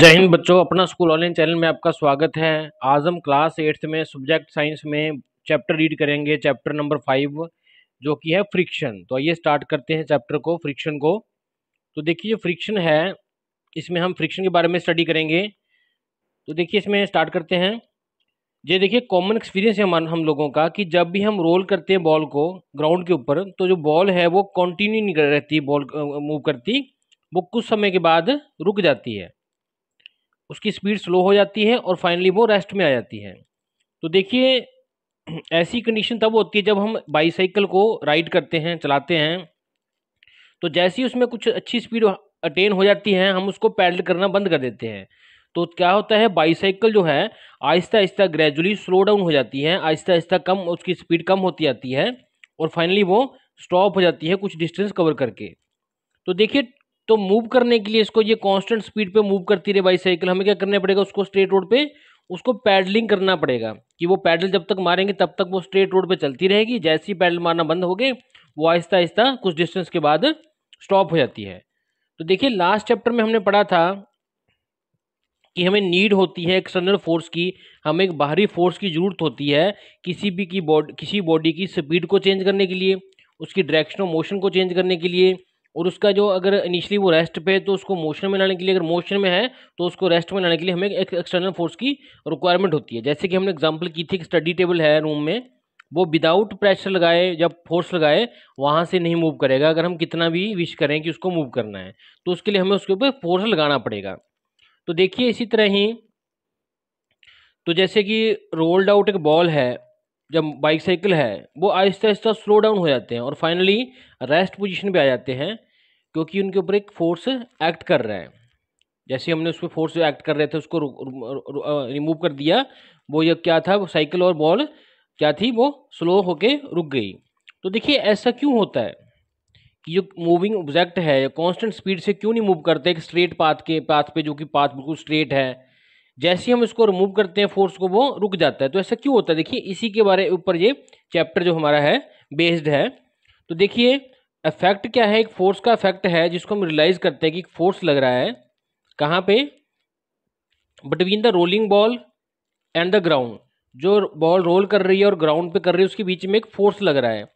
जय हिंद बच्चों अपना स्कूल ऑनलाइन चैनल में आपका स्वागत है आज हम क्लास एट्थ में सब्जेक्ट साइंस में चैप्टर रीड करेंगे चैप्टर नंबर फाइव जो कि है फ्रिक्शन तो आइए स्टार्ट करते हैं चैप्टर को फ्रिक्शन को तो देखिए जो फ्रिक्शन है इसमें हम फ्रिक्शन के बारे में स्टडी करेंगे तो देखिए इसमें स्टार्ट करते हैं ये देखिए कॉमन एक्सपीरियंस है हमारा हम लोगों का कि जब भी हम रोल करते हैं बॉल को ग्राउंड के ऊपर तो जो बॉल है वो कंटिन्यू नहीं रहती बॉल मूव करती वो कुछ समय के बाद रुक जाती है उसकी स्पीड स्लो हो जाती है और फाइनली वो रेस्ट में आ जाती है तो देखिए ऐसी कंडीशन तब होती है जब हम बाईसाइकिल को राइड करते हैं चलाते हैं तो जैसी उसमें कुछ अच्छी स्पीड अटेन हो जाती है हम उसको पैडल करना बंद कर देते हैं तो क्या होता है बाईसाइकिल जो है आहिस्ता आहिस्ता ग्रेजुअली स्लो डाउन हो जाती है आहिस्ता आहिस्ता कम उसकी स्पीड कम होती जाती है और फाइनली वो स्टॉप हो जाती है कुछ डिस्टेंस कवर करके तो देखिए तो मूव करने के लिए इसको ये कांस्टेंट स्पीड पे मूव करती रहे बाईसाइकिल हमें क्या करना पड़ेगा उसको स्ट्रेट रोड पे उसको पैडलिंग करना पड़ेगा कि वो पैडल जब तक मारेंगे तब तक वो स्ट्रेट रोड पे चलती रहेगी जैसे ही पैडल मारना बंद हो गए वो आहिस्ता आहिस्ता कुछ डिस्टेंस के बाद स्टॉप हो जाती है तो देखिए लास्ट चैप्टर में हमने पढ़ा था कि हमें नीड होती है एक्सटर्नल फोर्स की हमें एक बाहरी फोर्स की ज़रूरत होती है किसी भी की बॉडी किसी बॉडी की स्पीड को चेंज करने के लिए उसकी डायरेक्शन ऑफ मोशन को चेंज करने के लिए और उसका जो अगर इनिशियली वो रेस्ट पे तो उसको मोशन में लाने के लिए अगर मोशन में है तो उसको रेस्ट में लाने के लिए हमें एक एक्सटर्नल फोर्स की रिक्वायरमेंट होती है जैसे कि हमने एग्जाम्पल की थी कि स्टडी टेबल है रूम में वो विदाउट प्रेशर लगाए जब फोर्स लगाए वहाँ से नहीं मूव करेगा अगर हम कितना भी विश करें कि उसको मूव करना है तो उसके लिए हमें उसके ऊपर फोर्स लगाना पड़ेगा तो देखिए इसी तरह ही तो जैसे कि रोल्ड आउट एक बॉल है जब बाइक साइकिल है वो आहिस्ता आहिस्ता स्लो डाउन हो जाते हैं और फाइनली रेस्ट पोजीशन पे आ जाते हैं क्योंकि उनके ऊपर एक फोर्स एक्ट कर रहा है जैसे हमने उस पर फोर्स एक्ट कर रहे थे उसको रिमूव कर दिया वो ये क्या था वो साइकिल और बॉल क्या थी वो स्लो होके रुक गई तो देखिए ऐसा क्यों होता है कि जो मूविंग ऑब्जेक्ट है कांस्टेंट स्पीड से क्यों नहीं मूव करते एक स्ट्रेट पाथ के पाथ पे जो कि पाथ बिल्कुल स्ट्रेट है जैसे ही हम उसको रिमूव करते हैं फोर्स को वो रुक जाता है तो ऐसा क्यों होता है देखिए इसी के बारे ऊपर ये चैप्टर जो हमारा है बेस्ड है तो देखिए इफेक्ट क्या है एक फोर्स का इफेक्ट है जिसको हम रियलाइज करते हैं कि फोर्स लग रहा है कहाँ पे between the rolling ball and the ground जो बॉल रोल कर रही है और ग्राउंड पे कर रही है उसके बीच में एक फोर्स लग रहा है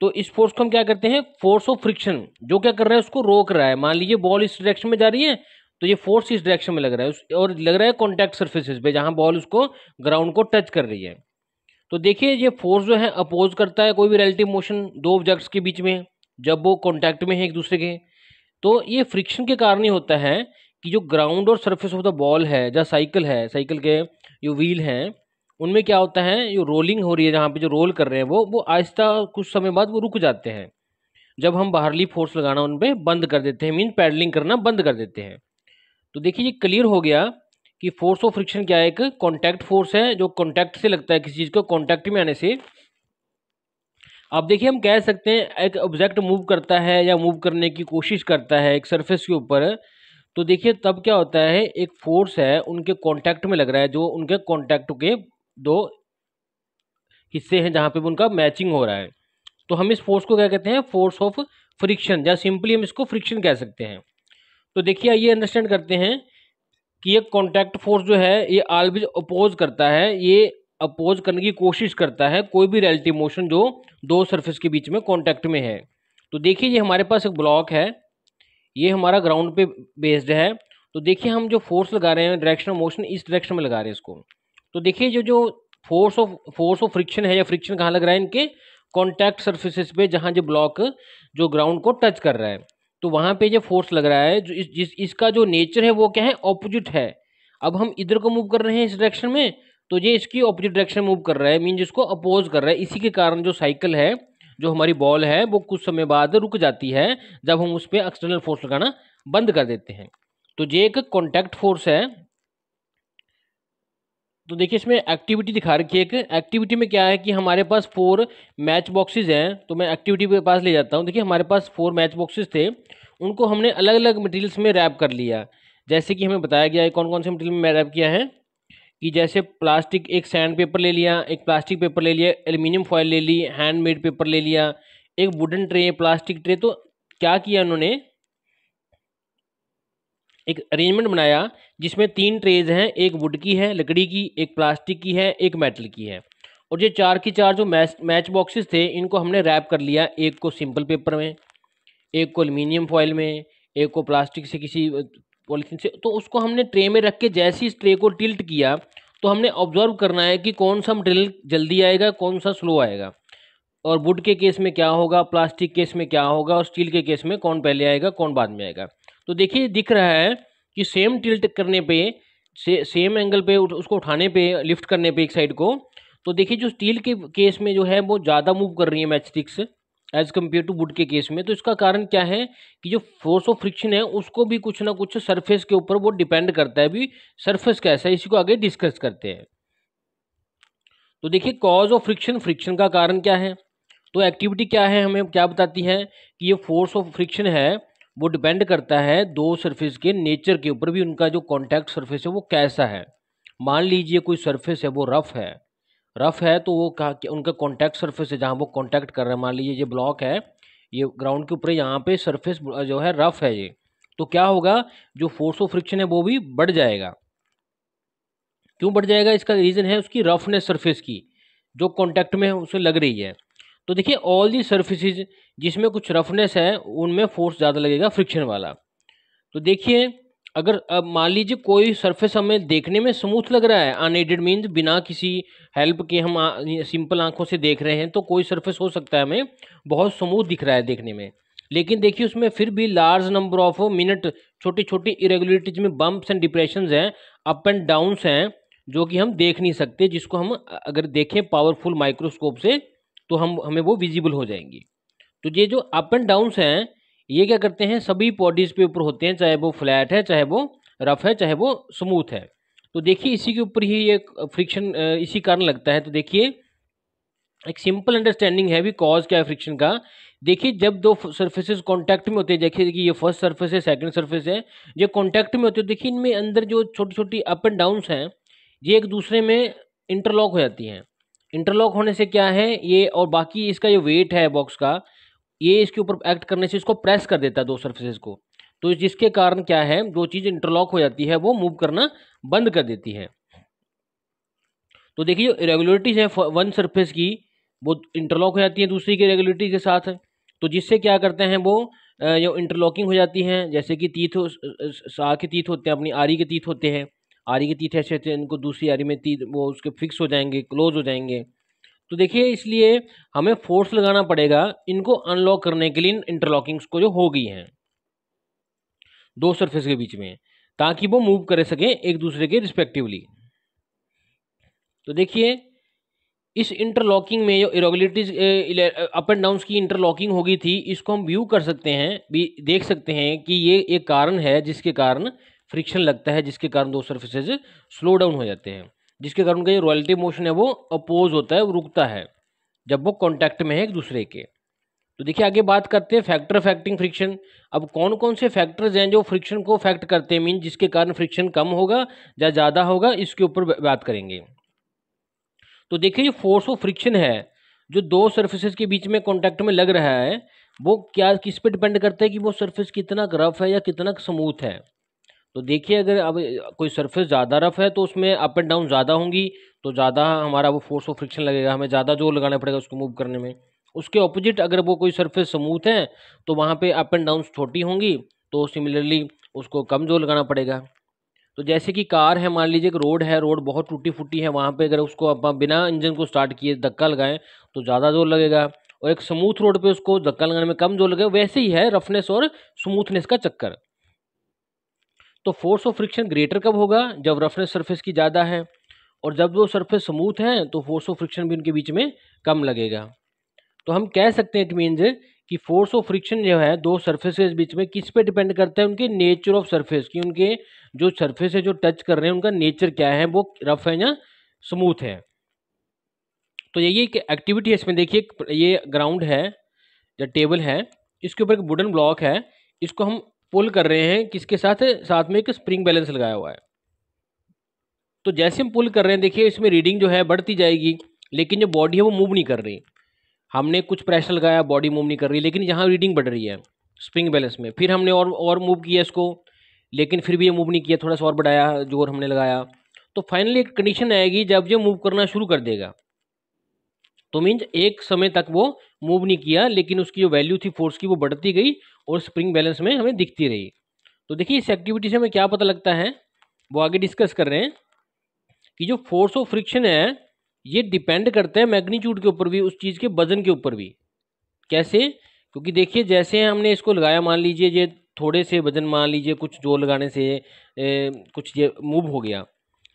तो इस फोर्स को हम क्या करते हैं फोर्स ऑफ फ्रिक्शन जो क्या कर रहा है उसको रोक रहा है मान लीजिए बॉल इस डायरेक्शन में जा रही है तो ये फोर्स इस डायरेक्शन में लग रहा है और लग रहा है कॉन्टैक्ट सर्फेसिस पे जहाँ बॉल उसको ग्राउंड को टच कर रही है तो देखिए ये फोर्स जो है अपोज करता है कोई भी रिलेटिव मोशन दो ऑब्जेक्ट्स के बीच में जब वो कॉन्टैक्ट में है एक दूसरे के तो ये फ्रिक्शन के कारण ही होता है कि जो ग्राउंड और सरफेस ऑफ द बॉल है जहाँ साइकिल है साइकिल के जो व्हील हैं उनमें क्या होता है जो रोलिंग हो रही है जहाँ पे जो रोल कर रहे हैं वो वो आहिस्ता कुछ समय बाद वो रुक जाते हैं जब हम बाहरली फोर्स लगाना उन पर बंद कर देते हैं मीन पैडलिंग करना बंद कर देते हैं तो देखिए ये क्लियर हो गया कि फोर्स ऑफ फ्रिक्शन क्या है एक कॉन्टैक्ट फोर्स है जो कॉन्टैक्ट से लगता है किसी चीज़ को कॉन्टैक्ट में आने से अब देखिए हम कह सकते हैं एक ऑब्जेक्ट मूव करता है या मूव करने की कोशिश करता है एक सरफेस के ऊपर तो देखिए तब क्या होता है एक फोर्स है उनके कॉन्टैक्ट में लग रहा है जो उनके कॉन्टैक्ट के दो हिस्से हैं जहाँ पे उनका मैचिंग हो रहा है तो हम इस फोर्स को क्या कहते हैं फोर्स ऑफ फ्रिक्शन या सिंपली हम इसको फ्रिक्शन कह सकते हैं तो देखिए ये अंडरस्टैंड करते हैं कि ये कॉन्टैक्ट फोर्स जो है ये ऑलवेज अपोज करता है ये अपोज करने की कोशिश करता है कोई भी रियलिटी मोशन जो दो सरफेस के बीच में कॉन्टैक्ट में है तो देखिए ये हमारे पास एक ब्लॉक है ये हमारा ग्राउंड पे बेस्ड है तो देखिए हम जो फोर्स लगा रहे हैं डायरेक्शन ऑफ मोशन इस डायरेक्शन में लगा रहे हैं इसको तो देखिए जो जो force of force of friction है या फ्रिक्शन कहाँ लग रहा है इनके कॉन्टैक्ट सर्फिस पे जहाँ जो ब्लॉक जो ग्राउंड को टच कर रहा है तो वहाँ पे जो फोर्स लग रहा है जो इस जिस इसका जो नेचर है वो क्या है ऑपोजिट है अब हम इधर को मूव कर रहे हैं इस डायरेक्शन में तो ये इसकी ऑपोजिट डायरेक्शन मूव कर रहा है मीन जिसको अपोज कर रहा है इसी के कारण जो साइकिल है जो हमारी बॉल है वो कुछ समय बाद रुक जाती है जब हम उस पर एक्सटर्नल फोर्स लगाना बंद कर देते हैं तो ये एक कॉन्टैक्ट फोर्स है तो देखिए इसमें एक्टिविटी दिखा रखी है एक एक्टिविटी में क्या है कि हमारे पास फोर मैच बॉक्सेस हैं तो मैं एक्टिविटी के पास ले जाता हूँ देखिए हमारे पास फोर मैच बॉक्सेस थे उनको हमने अलग अलग मटेरियल्स में रैप कर लिया जैसे कि हमें बताया गया है कौन कौन से मटेरियल में रैप किया है कि जैसे प्लास्टिक एक सैंड पेपर ले लिया एक प्लास्टिक पेपर ले लिया एल्यूमिनियम फॉयल ले ली हैंडमेड पेपर ले लिया एक वुडन ट्रे प्लास्टिक ट्रे तो क्या किया उन्होंने एक अरेंजमेंट बनाया जिसमें तीन ट्रेज हैं एक वुड की है लकड़ी की एक प्लास्टिक की है एक मेटल की है और ये चार की चार जो मैच मैच बॉक्सेस थे इनको हमने रैप कर लिया एक को सिंपल पेपर में एक को एल्यूमिनियम फॉइल में एक को प्लास्टिक से किसी पॉलीथीन से तो उसको हमने ट्रे में रख के जैसे इस ट्रे को टिल्ट किया तो हमने ऑब्जर्व करना है कि कौन सा मटेरियल जल्दी आएगा कौन सा स्लो आएगा और वुड के केस में क्या होगा प्लास्टिक केस में क्या होगा और स्टील के केस में कौन पहले आएगा कौन बाद में आएगा तो देखिए दिख रहा है कि सेम टिल्ट करने पे से, सेम एंगल पे उसको उठाने पे लिफ्ट करने पे एक साइड को तो देखिए जो स्टील के केस में जो है वो ज़्यादा मूव कर रही है match sticks as compare to wood के केस में तो इसका कारण क्या है कि जो फोर्स ऑफ फ्रिक्शन है उसको भी कुछ ना कुछ सरफेस के ऊपर वो डिपेंड करता है अभी सरफेस कैसा है इसी को आगे डिस्कस करते हैं तो देखिए कॉज ऑफ फ्रिक्शन फ्रिक्शन का कारण क्या है तो एक्टिविटी क्या है हमें क्या बताती है कि ये फोर्स ऑफ फ्रिक्शन है वो डिपेंड करता है दो सरफेस के नेचर के ऊपर भी उनका जो कॉन्टैक्ट सरफेस है वो कैसा है मान लीजिए कोई सरफेस है वो रफ़ है रफ़ है तो वो कहा कि उनका कॉन्टैक्ट सरफेस है जहाँ वो कॉन्टैक्ट कर रहे हैं मान लीजिए ये ब्लॉक है ये ग्राउंड के ऊपर यहाँ पे सरफेस जो है रफ़ है ये तो क्या होगा जो फोर्स ऑफ फ्रिक्शन है वो भी बढ़ जाएगा क्यों बढ़ जाएगा इसका रीज़न है उसकी रफनेस सरफेस की जो कॉन्टैक्ट में उसे लग रही है तो देखिए ऑल दी सर्फिसेज जिसमें कुछ रफनेस है उनमें फोर्स ज़्यादा लगेगा फ्रिक्शन वाला तो देखिए अगर अब मान लीजिए कोई सरफेस हमें देखने में स्मूथ लग रहा है अनएडेड मीन्स बिना किसी हेल्प के हम आ, सिंपल आंखों से देख रहे हैं तो कोई सरफेस हो सकता है हमें बहुत स्मूथ दिख रहा है देखने में लेकिन देखिए उसमें फिर भी लार्ज नंबर ऑफ मिनट छोटी छोटी इरेगुलरिटीज में बम्प्स एंड डिप्रेशन हैं अप एंड डाउन्स हैं जो कि हम देख नहीं सकते जिसको हम अगर देखें पावरफुल माइक्रोस्कोप से तो हम हमें वो विजिबल हो जाएंगी तो ये जो अप एंड डाउन्स हैं ये क्या करते हैं सभी बॉडीज़ पे ऊपर होते हैं चाहे वो फ्लैट है चाहे वो रफ है चाहे वो स्मूथ है तो देखिए इसी के ऊपर ही ये फ्रिक्शन इसी कारण लगता है तो देखिए एक सिंपल अंडरस्टैंडिंग है भी कॉज क्या है फ्रिक्शन का देखिए जब दो सर्फेसेज कॉन्टैक्ट में होते हैं जैसे कि ये फर्स्ट सर्फेस है सेकेंड सर्फेस है जो कॉन्टैक्ट में होते हैं देखिए इनमें अंदर जो छोटी छोटी अप एंड डाउन्स हैं ये एक दूसरे में इंटरलॉक हो जाती हैं इंटरलॉक होने से क्या है ये और बाकी इसका जो वेट है बॉक्स का ये इसके ऊपर एक्ट करने से इसको प्रेस कर देता है दो सर्फेसेस को तो जिसके कारण क्या है जो चीज़ इंटरलॉक हो जाती है वो मूव करना बंद कर देती है तो देखिए जो इरेगुलरिटीज है वन सरफेस की वो इंटरलॉक हो जाती है दूसरी की रेगुलरिटी के साथ तो जिससे क्या करते हैं वो जो इंटरलॉकिंग हो जाती हैं जैसे कि तीथ सा के तीथ होते हैं अपनी आरी के तीथ होते हैं आरी के तीर ऐसे थे इनको दूसरी आरी में तीर वो उसके फिक्स हो जाएंगे क्लोज हो जाएंगे तो देखिए इसलिए हमें फोर्स लगाना पड़ेगा इनको अनलॉक करने के लिए इंटरलॉकिंग्स को जो हो गई हैं दो सरफेस के बीच में ताकि वो मूव कर सकें एक दूसरे के रिस्पेक्टिवली तो देखिए इस इंटरलॉकिंग में जो इरेगुलरिटीज अप एंड डाउन की इंटरलॉकिंग होगी थी इसको हम व्यू कर सकते हैं भी देख सकते हैं कि ये एक कारण है जिसके कारण फ्रिक्शन लगता है जिसके कारण दो सर्फिसेज स्लो डाउन हो जाते हैं जिसके कारण उनका जो रॉयल्टी मोशन है वो अपोज होता है वो रुकता है जब वो कॉन्टैक्ट में है एक दूसरे के तो देखिए आगे बात करते हैं फैक्टर अफेक्टिंग फ्रिक्शन अब कौन कौन से फैक्टर्स हैं जो फ्रिक्शन को अफेक्ट करते हैं मीन जिसके कारण फ्रिक्शन कम होगा या ज़्यादा होगा इसके ऊपर बात करेंगे तो देखिए जो फोर्स ऑफ फ्रिक्शन है जो दो सर्फेसिस के बीच में कॉन्टैक्ट में लग रहा है वो क्या किस पे डिपेंड करता है कि वो सर्फेस कितना रफ है या कितना स्मूथ है तो देखिए अगर अब कोई सरफेस ज़्यादा रफ है तो उसमें अप एंड डाउन ज़्यादा होंगी तो ज़्यादा हमारा वो फोर्स ऑफ फ्रिक्शन लगेगा हमें ज़्यादा जोर लगाना पड़ेगा उसको मूव करने में उसके ऑपोजिट अगर वो कोई सरफेस स्मूथ है तो वहाँ पे अप एंड डाउन छोटी होंगी तो सिमिलरली उसको कम जोर लगाना पड़ेगा तो जैसे कि कार है मान लीजिए एक रोड है रोड बहुत टूटी फूटी है वहाँ पर अगर उसको आप बिना इंजन को स्टार्ट किए धक्का लगाएँ तो ज़्यादा जोर लगेगा और एक स्मूथ रोड पर उसको धक्का लगाने में कम जोर लगेगा वैसे ही है रफनेस और स्मूथनेस का चक्कर तो फोर्स ऑफ फ्रिक्शन ग्रेटर कब होगा जब रफनेस सरफेस की ज़्यादा है और जब वो सरफेस स्मूथ है तो फोर्स ऑफ फ्रिक्शन भी उनके बीच में कम लगेगा तो हम कह सकते हैं इट मीन्स कि फोर्स ऑफ फ्रिक्शन जो है दो के बीच में किस पे डिपेंड करता है उनके नेचर ऑफ सर्फेस कि उनके जो सर्फेस है जो टच कर रहे हैं उनका नेचर क्या है वो रफ है या स्मूथ है तो यही एक एक्टिविटी है इसमें देखिए ये ग्राउंड है या टेबल है इसके ऊपर एक वुडन ब्लॉक है इसको हम पुल कर रहे हैं किसके साथ है साथ में एक स्प्रिंग बैलेंस लगाया हुआ है तो जैसे हम पुल कर रहे हैं देखिए इसमें रीडिंग जो है बढ़ती जाएगी लेकिन जो बॉडी है वो मूव नहीं कर रही हमने कुछ प्रेशर लगाया बॉडी मूव नहीं कर रही लेकिन यहाँ रीडिंग बढ़ रही है स्प्रिंग बैलेंस में फिर हमने और और मूव किया इसको लेकिन फिर भी ये मूव नहीं किया थोड़ा सा और बढ़ाया जोर हमने लगाया तो फाइनली एक कंडीशन आएगी जब ये मूव करना शुरू कर देगा तो मीन्स एक समय तक वो मूव नहीं किया लेकिन उसकी जो वैल्यू थी फोर्स की वो बढ़ती गई और स्प्रिंग बैलेंस में हमें दिखती रही तो देखिए इस एक्टिविटी से हमें क्या पता लगता है वो आगे डिस्कस कर रहे हैं कि जो फोर्स ऑफ फ्रिक्शन है ये डिपेंड करता है मैग्नीट्यूड के ऊपर भी उस चीज़ के वजन के ऊपर भी कैसे क्योंकि देखिए जैसे हमने इसको लगाया मान लीजिए ये थोड़े से वजन मान लीजिए कुछ जोर लगाने से ए, कुछ ये मूव हो गया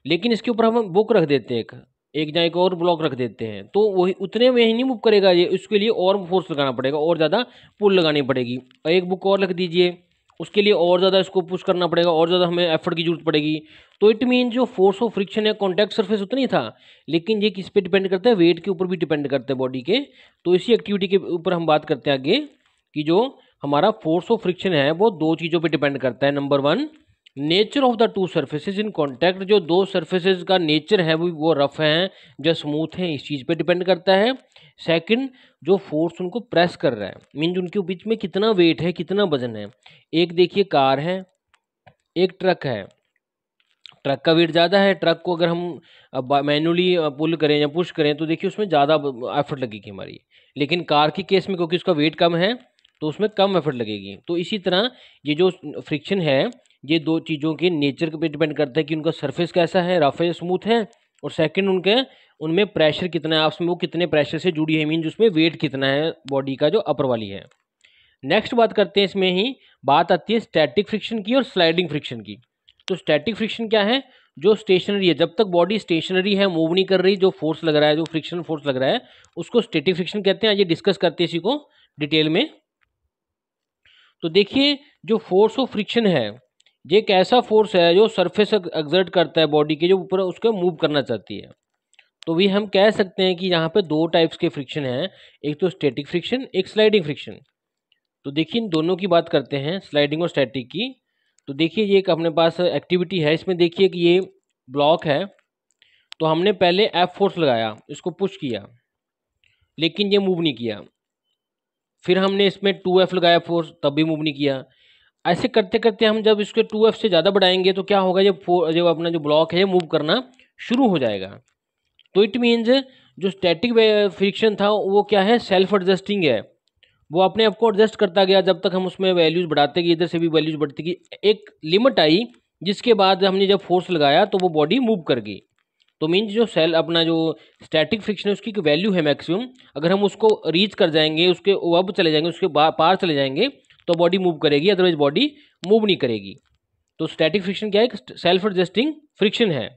लेकिन इसके ऊपर हम बुक रख देते हैं एक एक जहाँ एक और ब्लॉक रख देते हैं तो वही उतने में ही नहीं मूव करेगा ये उसके लिए और फोर्स लगाना पड़ेगा और ज़्यादा पुल लगानी पड़ेगी एक बुक और रख दीजिए उसके लिए और ज़्यादा इसको पुश करना पड़ेगा और ज़्यादा हमें एफर्ट की जरूरत पड़ेगी तो इट मीन जो फोर्स ऑफ फ्रिक्शन है कॉन्टैक्ट सर्फेस उतना ही था लेकिन ये किस पर डिपेंड करता है वेट के ऊपर भी डिपेंड करता है बॉडी के तो इसी एक्टिविटी के ऊपर हम बात करते हैं आगे कि जो हमारा फोर्स ऑफ फ्रिक्शन है वो दो चीज़ों पर डिपेंड करता है number one nature of the two surfaces in contact जो दो सर्फेसिज का नेचर है वो वो रफ़ हैं जो स्मूथ हैं इस चीज़ पे डिपेंड करता है सेकंड जो फोर्स उनको प्रेस कर रहा है मीन्स उनके बीच में कितना वेट है कितना वजन है एक देखिए कार है एक ट्रक है ट्रक का वेट ज़्यादा है ट्रक को अगर हम मैनुअली पुल करें या पुश करें तो देखिए उसमें ज़्यादा एफर्ट लगेगी हमारी लेकिन कार के केस में क्योंकि उसका वेट कम है तो उसमें कम एफर्ट लगेगी तो इसी तरह ये जो फ्रिक्शन है ये दो चीज़ों के नेचर पे डिपेंड करता है कि उनका सरफेस कैसा है रफ है स्मूथ है और सेकंड उनके उनमें प्रेशर कितना है आपस में वो कितने प्रेशर से जुड़ी है मीन उसमें वेट कितना है बॉडी का जो अपर वाली है नेक्स्ट बात करते हैं इसमें ही बात आती है स्टैटिक फ्रिक्शन की और स्लाइडिंग फ्रिक्शन की तो स्टैटिक फ्रिक्शन क्या है जो स्टेशनरी है जब तक बॉडी स्टेशनरी है मूव नहीं कर रही जो फोर्स लग रहा है जो फ्रिक्शन फोर्स लग रहा है उसको स्टेटिक फ्रिक्शन कहते हैं ये डिस्कस करते हैं इसी को डिटेल में तो देखिए जो फोर्स ऑफ फ्रिक्शन है ये एक ऐसा फोर्स है जो सरफेस एग्जर्ट करता है बॉडी के जो ऊपर उसके मूव करना चाहती है तो भी हम कह सकते हैं कि यहाँ पे दो टाइप्स के फ्रिक्शन हैं एक तो स्टैटिक फ्रिक्शन एक स्लाइडिंग फ्रिक्शन तो देखिए इन दोनों की बात करते हैं स्लाइडिंग और स्टैटिक की तो देखिए ये एक अपने पास एक्टिविटी है इसमें देखिए कि ये ब्लॉक है तो हमने पहले एफ फोर्स लगाया इसको पुश किया लेकिन ये मूव नहीं किया फिर हमने इसमें टू एफ लगाया फोर्स तब भी मूव नहीं किया ऐसे करते करते हम जब इसके टू एफ से ज़्यादा बढ़ाएंगे तो क्या होगा ये फोर जो अपना जो ब्लॉक है मूव करना शुरू हो जाएगा तो इट मीन्स जो स्टैटिक फ्रिक्शन था वो क्या है सेल्फ एडजस्टिंग है वो अपने आप को एडजस्ट करता गया जब तक हम उसमें वैल्यूज़ बढ़ाते गए इधर से भी वैल्यूज़ बढ़ती गई एक लिमिट आई जिसके बाद हमने जब फोर्स लगाया तो वो बॉडी मूव कर गई तो मीन्स जो सेल अपना जो स्टैटिक फ्रिक्शन है उसकी वैल्यू है मैक्सिमम अगर हम उसको रीच कर जाएंगे उसके वब चले जाएंगे उसके पार चले जाएंगे तो बॉडी मूव करेगी अदरवाइज बॉडी मूव नहीं करेगी तो स्टैटिक फ्रिक्शन क्या है सेल्फ एडजस्टिंग फ्रिक्शन है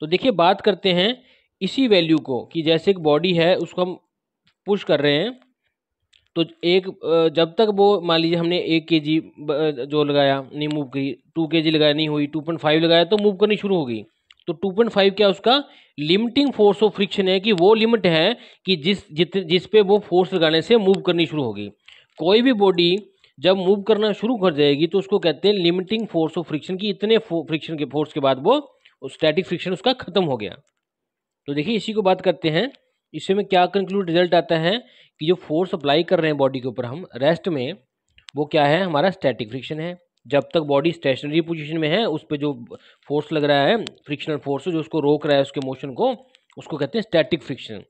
तो देखिए बात करते हैं इसी वैल्यू को कि जैसे एक बॉडी है उसको हम पुश कर रहे हैं तो एक जब तक वो मान लीजिए हमने एक के जी जो लगाया नहीं मूव की टू के जी लगाया नहीं हुई टू पॉइंट फाइव लगाया तो मूव करनी शुरू होगी तो टू पॉइंट फाइव क्या उसका लिमिटिंग फोर्स ऑफ फ्रिक्शन है कि वो लिमिट है कि जिस जित जिस पे वो फोर्स लगाने से मूव करनी शुरू होगी कोई भी बॉडी जब मूव करना शुरू कर जाएगी तो उसको कहते हैं लिमिटिंग फोर्स ऑफ फ्रिक्शन की इतने फ्रिक्शन के फोर्स के बाद वो स्टैटिक फ्रिक्शन उसका खत्म हो गया तो देखिए इसी को बात करते हैं इससे में क्या कंक्लूड रिजल्ट आता है कि जो फोर्स अप्लाई कर रहे हैं बॉडी के ऊपर हम रेस्ट में वो क्या है हमारा स्टैटिक फ्रिक्शन है जब तक बॉडी स्टेशनरी पोजीशन में है उस पर जो फोर्स लग रहा है फ्रिक्शनल फोर्स जो उसको रोक रहा है उसके मोशन को उसको कहते हैं स्टैटिक फ्रिक्शन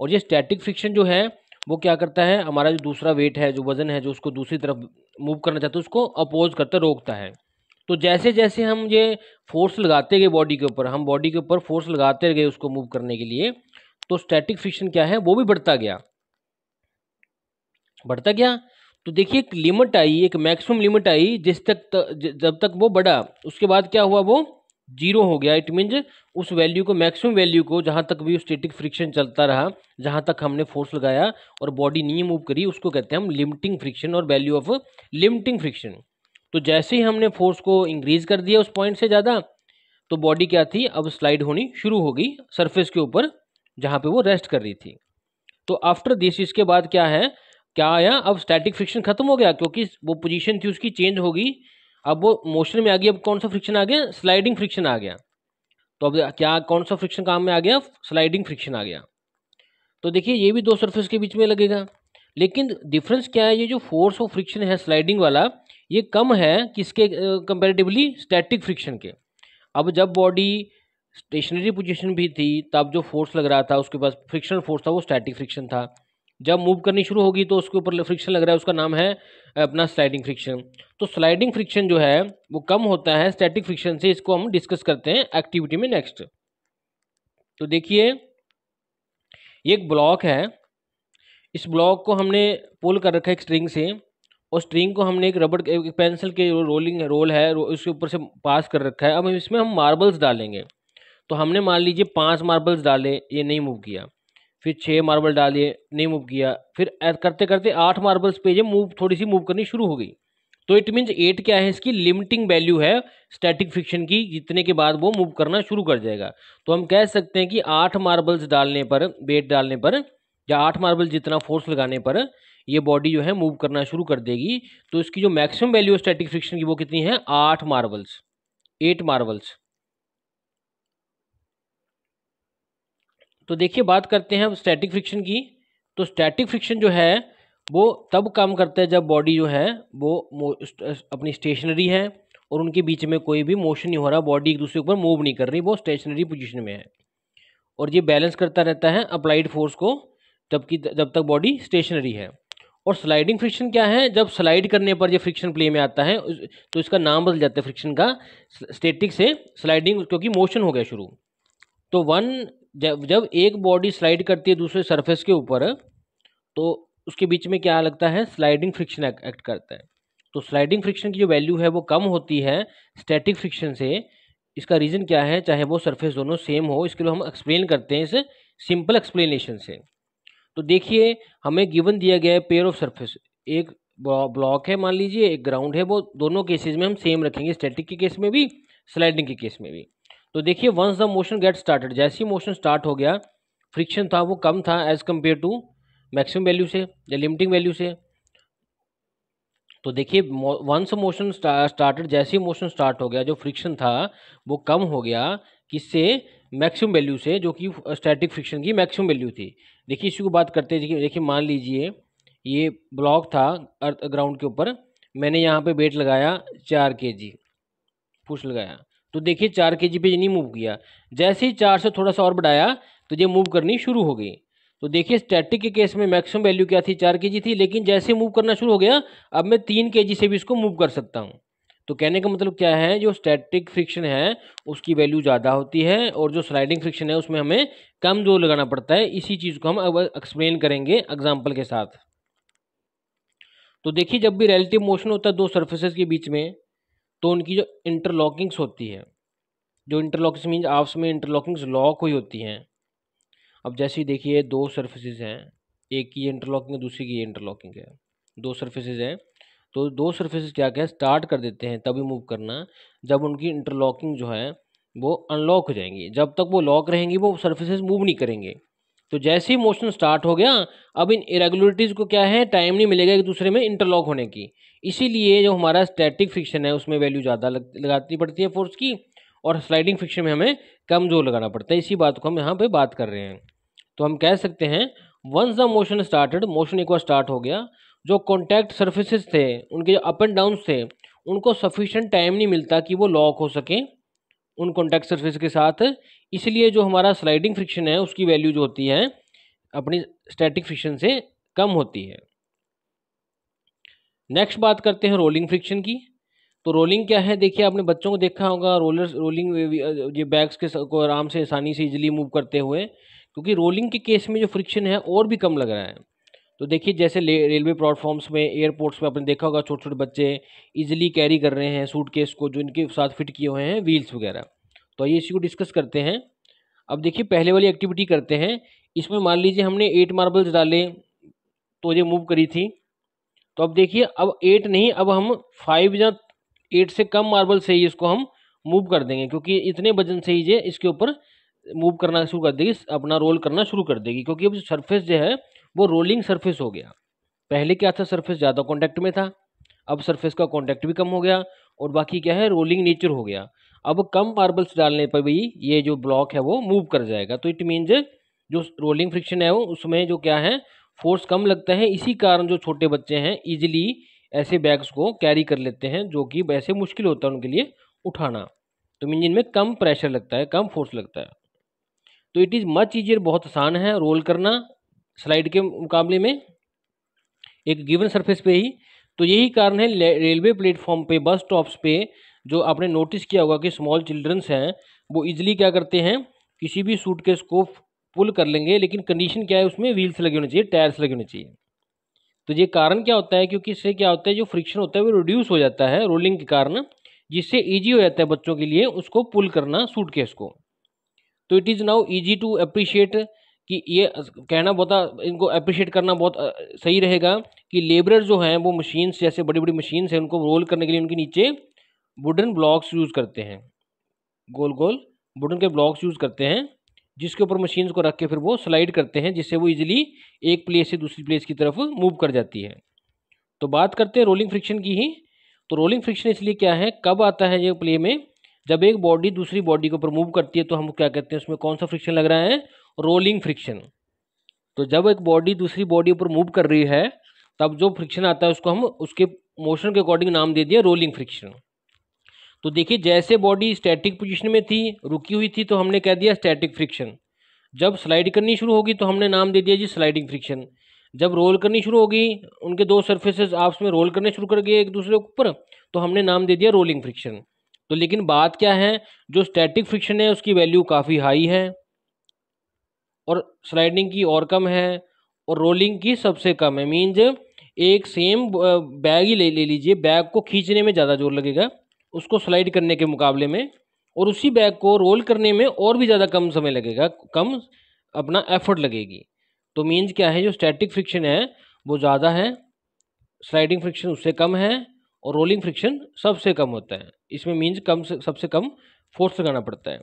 और ये स्टैटिक फ्रिक्शन जो है वो क्या करता है हमारा जो दूसरा वेट है जो वज़न है जो उसको दूसरी तरफ मूव करना चाहता है उसको अपोज करता रोकता है तो जैसे जैसे हम ये फोर्स लगाते गए बॉडी के ऊपर हम बॉडी के ऊपर फोर्स लगाते गए उसको मूव करने के लिए तो स्टैटिक फ्रिक्शन क्या है वो भी बढ़ता गया बढ़ता गया तो देखिए एक लिमिट आई एक मैक्सिमम लिमिट आई जिस तक त, जब तक वो बढ़ा उसके बाद क्या हुआ वो जीरो हो गया इट मीन्स उस वैल्यू को मैक्सिमम वैल्यू को जहाँ तक भी स्टेटिक फ्रिक्शन चलता रहा जहाँ तक हमने फोर्स लगाया और बॉडी नहीं मूव करी उसको कहते हैं हम लिमिटिंग फ्रिक्शन और वैल्यू ऑफ लिमिटिंग फ्रिक्शन तो जैसे ही हमने फोर्स को इंक्रीज कर दिया उस पॉइंट से ज़्यादा तो बॉडी क्या थी अब स्लाइड होनी शुरू हो गई सरफेस के ऊपर जहाँ पर वो रेस्ट कर रही थी तो आफ्टर दिस इसके बाद क्या है क्या आया अब स्टैटिक फ्रिक्शन खत्म हो गया क्योंकि वो पोजीशन थी उसकी चेंज होगी अब वो मोशन में आ गया अब कौन सा फ्रिक्शन आ गया स्लाइडिंग फ्रिक्शन आ गया तो अब क्या कौन सा फ्रिक्शन काम में आ गया स्लाइडिंग फ्रिक्शन आ गया तो देखिए ये भी दो सरफेस के बीच में लगेगा लेकिन डिफरेंस क्या है ये जो फोर्स ऑफ फ्रिक्शन है स्लाइडिंग वाला ये कम है किसके कंपेरेटिवली स्टैटिक फ्रिक्शन के अब जब बॉडी स्टेशनरी पोजिशन भी थी तब जो फोर्स लग रहा था उसके पास फ्रिक्शन फोर्स था वो स्टैटिक फ्रिक्शन था जब मूव करनी शुरू होगी तो उसके ऊपर फ्रिक्शन लग रहा है उसका नाम है अपना स्लाइडिंग फ्रिक्शन तो स्लाइडिंग फ्रिक्शन जो है वो कम होता है स्टैटिक फ्रिक्शन से इसको हम डिस्कस करते हैं एक्टिविटी में नेक्स्ट तो देखिए ये एक ब्लॉक है इस ब्लॉक को हमने पुल कर रखा है एक स्ट्रिंग से और स्ट्रिंग को हमने एक रबड़ एक पेंसिल के रोलिंग रोल है रो, उसके ऊपर से पास कर रखा है अब इसमें हम मार्बल्स डालेंगे तो हमने मान लीजिए पांच मार्बल्स डाले ये नहीं मूव किया फिर छः मार्बल डालिए नहीं मूव किया फिर करते करते आठ मार्बल्स पे ये मूव थोड़ी सी मूव करनी शुरू हो गई तो इट मीन्स एट क्या है इसकी लिमिटिंग वैल्यू है स्टैटिक फिक्शन की जितने के बाद वो मूव करना शुरू कर जाएगा तो हम कह सकते हैं कि आठ मार्बल्स डालने पर वेट डालने पर या आठ मार्बल जितना फोर्स लगाने पर ये बॉडी जो है मूव करना शुरू कर देगी तो इसकी जो मैक्सिमम वैल्यू स्टैटिक फ्रिक्शन की वो कितनी है आठ मार्बल्स एट मार्बल्स तो देखिए बात करते हैं अब स्टैटिक फ्रिक्शन की तो स्टैटिक फ्रिक्शन जो है वो तब काम करता है जब बॉडी जो है वो अपनी स्टेशनरी है और उनके बीच में कोई भी मोशन नहीं हो रहा बॉडी एक दूसरे के ऊपर मूव नहीं कर रही वो स्टेशनरी पोजिशन में है और ये बैलेंस करता रहता है अप्लाइड फोर्स को जबकि जब तक बॉडी स्टेशनरी है और स्लाइडिंग फ्रिक्शन क्या है जब स्लाइड करने पर जब फ्रिक्शन प्ले में आता है तो इसका नाम बदल जाता है फ्रिक्शन का स्टेटिक से स्लाइडिंग क्योंकि मोशन हो गया शुरू तो वन जब जब एक बॉडी स्लाइड करती है दूसरे सरफेस के ऊपर तो उसके बीच में क्या लगता है स्लाइडिंग फ्रिक्शन एक्ट करता है तो स्लाइडिंग फ्रिक्शन की जो वैल्यू है वो कम होती है स्टैटिक फ्रिक्शन से इसका रीज़न क्या है चाहे वो सरफेस दोनों सेम हो इसके लिए हम एक्सप्लेन करते हैं इस सिंपल एक्सप्लेनेशन से तो देखिए हमें गिवन दिया गया है पेयर ऑफ सरफेस एक ब्लॉक है मान लीजिए एक ग्राउंड है वो दोनों केसेज में हम सेम रखेंगे स्टैटिक के केस में भी स्लाइडिंग के केस में भी तो देखिए once the motion get started जैसे ही मोशन स्टार्ट हो गया फ्रिक्शन था वो कम था as compare to maximum value से या लिमिटिंग वैल्यू से तो देखिए वंस मोशन स्टार्टेड जैसे ही मोशन स्टार्ट हो गया जो फ्रिक्शन था वो कम हो गया किससे मैक्सिमम वैल्यू से जो कि स्टैटिक फ्रिक्शन की मैक्सिमम वैल्यू थी देखिए इसी को बात करते हैं देखिए मान लीजिए ये ब्लॉक था अर्थ ग्राउंड के ऊपर मैंने यहाँ पे वेट लगाया चार के जी पुश लगाया तो देखिए चार के जी पे नहीं मूव किया जैसे ही चार से थोड़ा सा और बढ़ाया तो ये मूव करनी शुरू हो गई तो देखिए स्टैटिक के केस में मैक्सिमम वैल्यू क्या थी चार के जी थी लेकिन जैसे मूव करना शुरू हो गया अब मैं तीन के जी से भी इसको मूव कर सकता हूँ तो कहने का मतलब क्या है जो स्टैटिक फ्रिक्शन है उसकी वैल्यू ज़्यादा होती है और जो स्लाइडिंग फ्रिक्शन है उसमें हमें कम जोर लगाना पड़ता है इसी चीज़ को हम अब एक्सप्लेन करेंगे एग्जाम्पल के साथ तो देखिए जब भी रिलेटिव मोशन होता है दो सर्फेसेस के बीच में तो उनकी जो इंटरलॉकिंग्स होती है जो इंटरलॉकिंग्स मीन आपस में इंटरलॉकिंग्स लॉक हुई होती हैं अब जैसे ही देखिए दो सर्फेसिस हैं एक की इंटरलॉकिंग है दूसरी की इंटरलॉकिंग है दो सर्फेसिस हैं तो दो सर्फेसिस क्या क्या स्टार्ट कर देते हैं तभी मूव करना जब उनकी इंटरलॉकिंग जो है वो अनलॉक हो जाएंगी जब तक वो लॉक रहेंगी वो सर्फेसिस मूव नहीं करेंगे तो जैसे ही मोशन स्टार्ट हो गया अब इन इरेगुलरिटीज़ को क्या है टाइम नहीं मिलेगा एक दूसरे में इंटरलॉक होने की इसीलिए जो हमारा स्टैटिक फ्रिक्शन है उसमें वैल्यू ज़्यादा लग, लगानी पड़ती है फोर्स की और स्लाइडिंग फ्रिक्शन में हमें कम जोर लगाना पड़ता है इसी बात को हम यहाँ पे बात कर रहे हैं तो हम कह सकते हैं once the motion started motion एक बार स्टार्ट हो गया जो कॉन्टैक्ट सर्फेसिस थे उनके जो अप एंड डाउन थे उनको सफिशेंट टाइम नहीं मिलता कि वो लॉक हो सकें उन कॉन्टैक्ट सर्फेस के साथ इसलिए जो हमारा स्लाइडिंग फ्रिक्शन है उसकी वैल्यू जो होती है अपनी स्टैटिक फ्रिक्शन से कम होती है नेक्स्ट बात करते हैं रोलिंग फ्रिक्शन की तो रोलिंग क्या है देखिए आपने बच्चों को देखा होगा रोलर्स रोलिंग ये बैग्स के को आराम से आसानी से इजीली मूव करते हुए क्योंकि रोलिंग के केस में जो फ्रिक्शन है और भी कम लग रहा है तो देखिए जैसे रेलवे प्लेटफॉर्म्स में एयरपोर्ट्स में आपने देखा होगा छोटे छोटे बच्चे इजिली कैरी कर रहे हैं सूटकेस को जो इनके साथ फिट किए हुए हैं व्हील्स वगैरह तो ये इसी को डिस्कस करते हैं अब देखिए पहले वाली एक्टिविटी करते हैं इसमें मान लीजिए हमने एट मार्बल्स डाले तो ये मूव करी थी तो अब देखिए अब एट नहीं अब हम फाइव या एट से कम मार्बल से ही इसको हम मूव कर देंगे क्योंकि इतने वजन से ही जो इसके ऊपर मूव करना शुरू कर देगी अपना रोल करना शुरू कर देगी क्योंकि अब सरफेस जो है वो रोलिंग सरफेस हो गया पहले क्या था सरफेस ज़्यादा कॉन्टैक्ट में था अब सरफेस का कॉन्टैक्ट भी कम हो गया और बाकी क्या है रोलिंग नेचर हो गया अब कम मार्बल्स डालने पर भी ये जो ब्लॉक है वो मूव कर जाएगा तो इट मीन्स जो रोलिंग फ्रिक्शन है वो उसमें जो क्या है फोर्स कम लगता है इसी कारण जो छोटे बच्चे हैं ईजिली ऐसे बैग्स को कैरी कर लेते हैं जो कि वैसे मुश्किल होता है उनके लिए उठाना तो इंजन में कम प्रेशर लगता है कम फोर्स लगता है तो इट इज़ मच ईजियर बहुत आसान है रोल करना स्लाइड के मुकाबले में एक गिवन सरफेस पे ही तो यही कारण है रेलवे प्लेटफॉर्म पे बस स्टॉप्स पे जो आपने नोटिस किया होगा कि स्मॉल चिल्ड्रंस हैं वो ईजिली क्या करते हैं किसी भी सूटकेस को पुल कर लेंगे लेकिन कंडीशन क्या है उसमें व्हील्स लगे होने चाहिए टायर्स लगे होने चाहिए तो ये कारण क्या होता है क्योंकि इससे क्या होता है जो फ्रिक्शन होता है वो रिड्यूस हो जाता है रोलिंग के कारण जिससे ईजी हो जाता है बच्चों के लिए उसको पुल करना सूट केस को तो it is now easy to appreciate कि ये कहना बहुत इनको अप्रिशिएट करना बहुत सही रहेगा कि लेबरर जो हैं वो मशीन्स जैसे बड़ी बड़ी मशीन्स हैं उनको रोल करने के लिए उनके नीचे वुडन ब्लॉक्स यूज़ करते हैं गोल गोल वुडन के ब्लॉक्स यूज़ करते हैं जिसके ऊपर मशीन्स को रख के फिर वो स्लाइड करते हैं जिससे वो इजीली एक प्लेस से दूसरी प्लेस की तरफ मूव कर जाती है तो बात करते हैं रोलिंग फ्रिक्शन की ही तो रोलिंग फ्रिक्शन इसलिए क्या है कब आता है ये प्ले में जब एक बॉडी दूसरी बॉडी के ऊपर मूव करती है तो हम क्या कहते हैं उसमें कौन सा फ्रिक्शन लग रहा है रोलिंग फ्रिक्शन तो जब एक बॉडी दूसरी बॉडी ऊपर मूव कर रही है तब जो फ्रिक्शन आता है उसको हम उसके मोशन के अकॉर्डिंग नाम दे दिया रोलिंग फ्रिक्शन तो देखिए जैसे बॉडी स्टैटिक पोजीशन में थी रुकी हुई थी तो हमने कह दिया स्टैटिक फ्रिक्शन जब स्लाइड करनी शुरू होगी तो हमने नाम दे दिया जी स्लाइडिंग फ्रिक्शन जब रोल करनी शुरू होगी उनके दो सर्फेसेज आपस में रोल करने शुरू कर गए एक दूसरे के ऊपर तो हमने नाम दे दिया रोलिंग फ्रिक्शन तो लेकिन बात क्या है जो स्टैटिक फ्रिक्शन है उसकी वैल्यू काफ़ी हाई है और स्लाइडिंग की और कम है और रोलिंग की सबसे कम है मीन्स एक सेम बैग ही ले ले लीजिए बैग को खींचने में ज़्यादा जोर लगेगा उसको स्लाइड करने के मुकाबले में और उसी बैग को रोल करने में और भी ज़्यादा कम समय लगेगा कम अपना एफर्ट लगेगी तो मीन्स क्या है जो स्टैटिक फ्रिक्शन है वो ज़्यादा है स्लाइडिंग फ्रिक्शन उससे कम है और रोलिंग फ्रिक्शन सबसे कम होता है इसमें मीन्स कम से सबसे कम फोर्स लगाना पड़ता है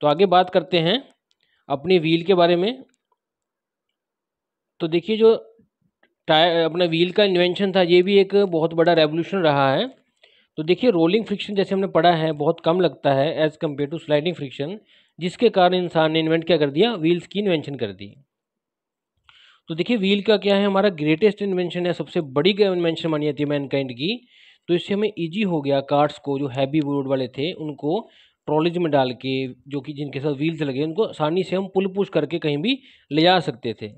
तो आगे बात करते हैं अपनी व्हील के बारे में तो देखिए जो टायर अपना व्हील का इन्वेंशन था ये भी एक बहुत बड़ा रेवोल्यूशन रहा है तो देखिए रोलिंग फ्रिक्शन जैसे हमने पढ़ा है बहुत कम लगता है as compare to sliding friction जिसके कारण इंसान ने इन्वेंट क्या कर दिया व्हील्स की इन्वेंशन कर दी तो देखिए व्हील का क्या है हमारा ग्रेटेस्ट इन्वेंशन है सबसे बड़ी इन्वेंशन मानी जाती है मैनकाइंड की तो इससे हमें ईजी हो गया कार्ड्स को जो हैवी वोड वाले थे उनको ट्रॉलीज में डाल के जो कि जिनके साथ व्हील्स लगे उनको आसानी से हम पुल पुश करके कहीं भी ले जा सकते थे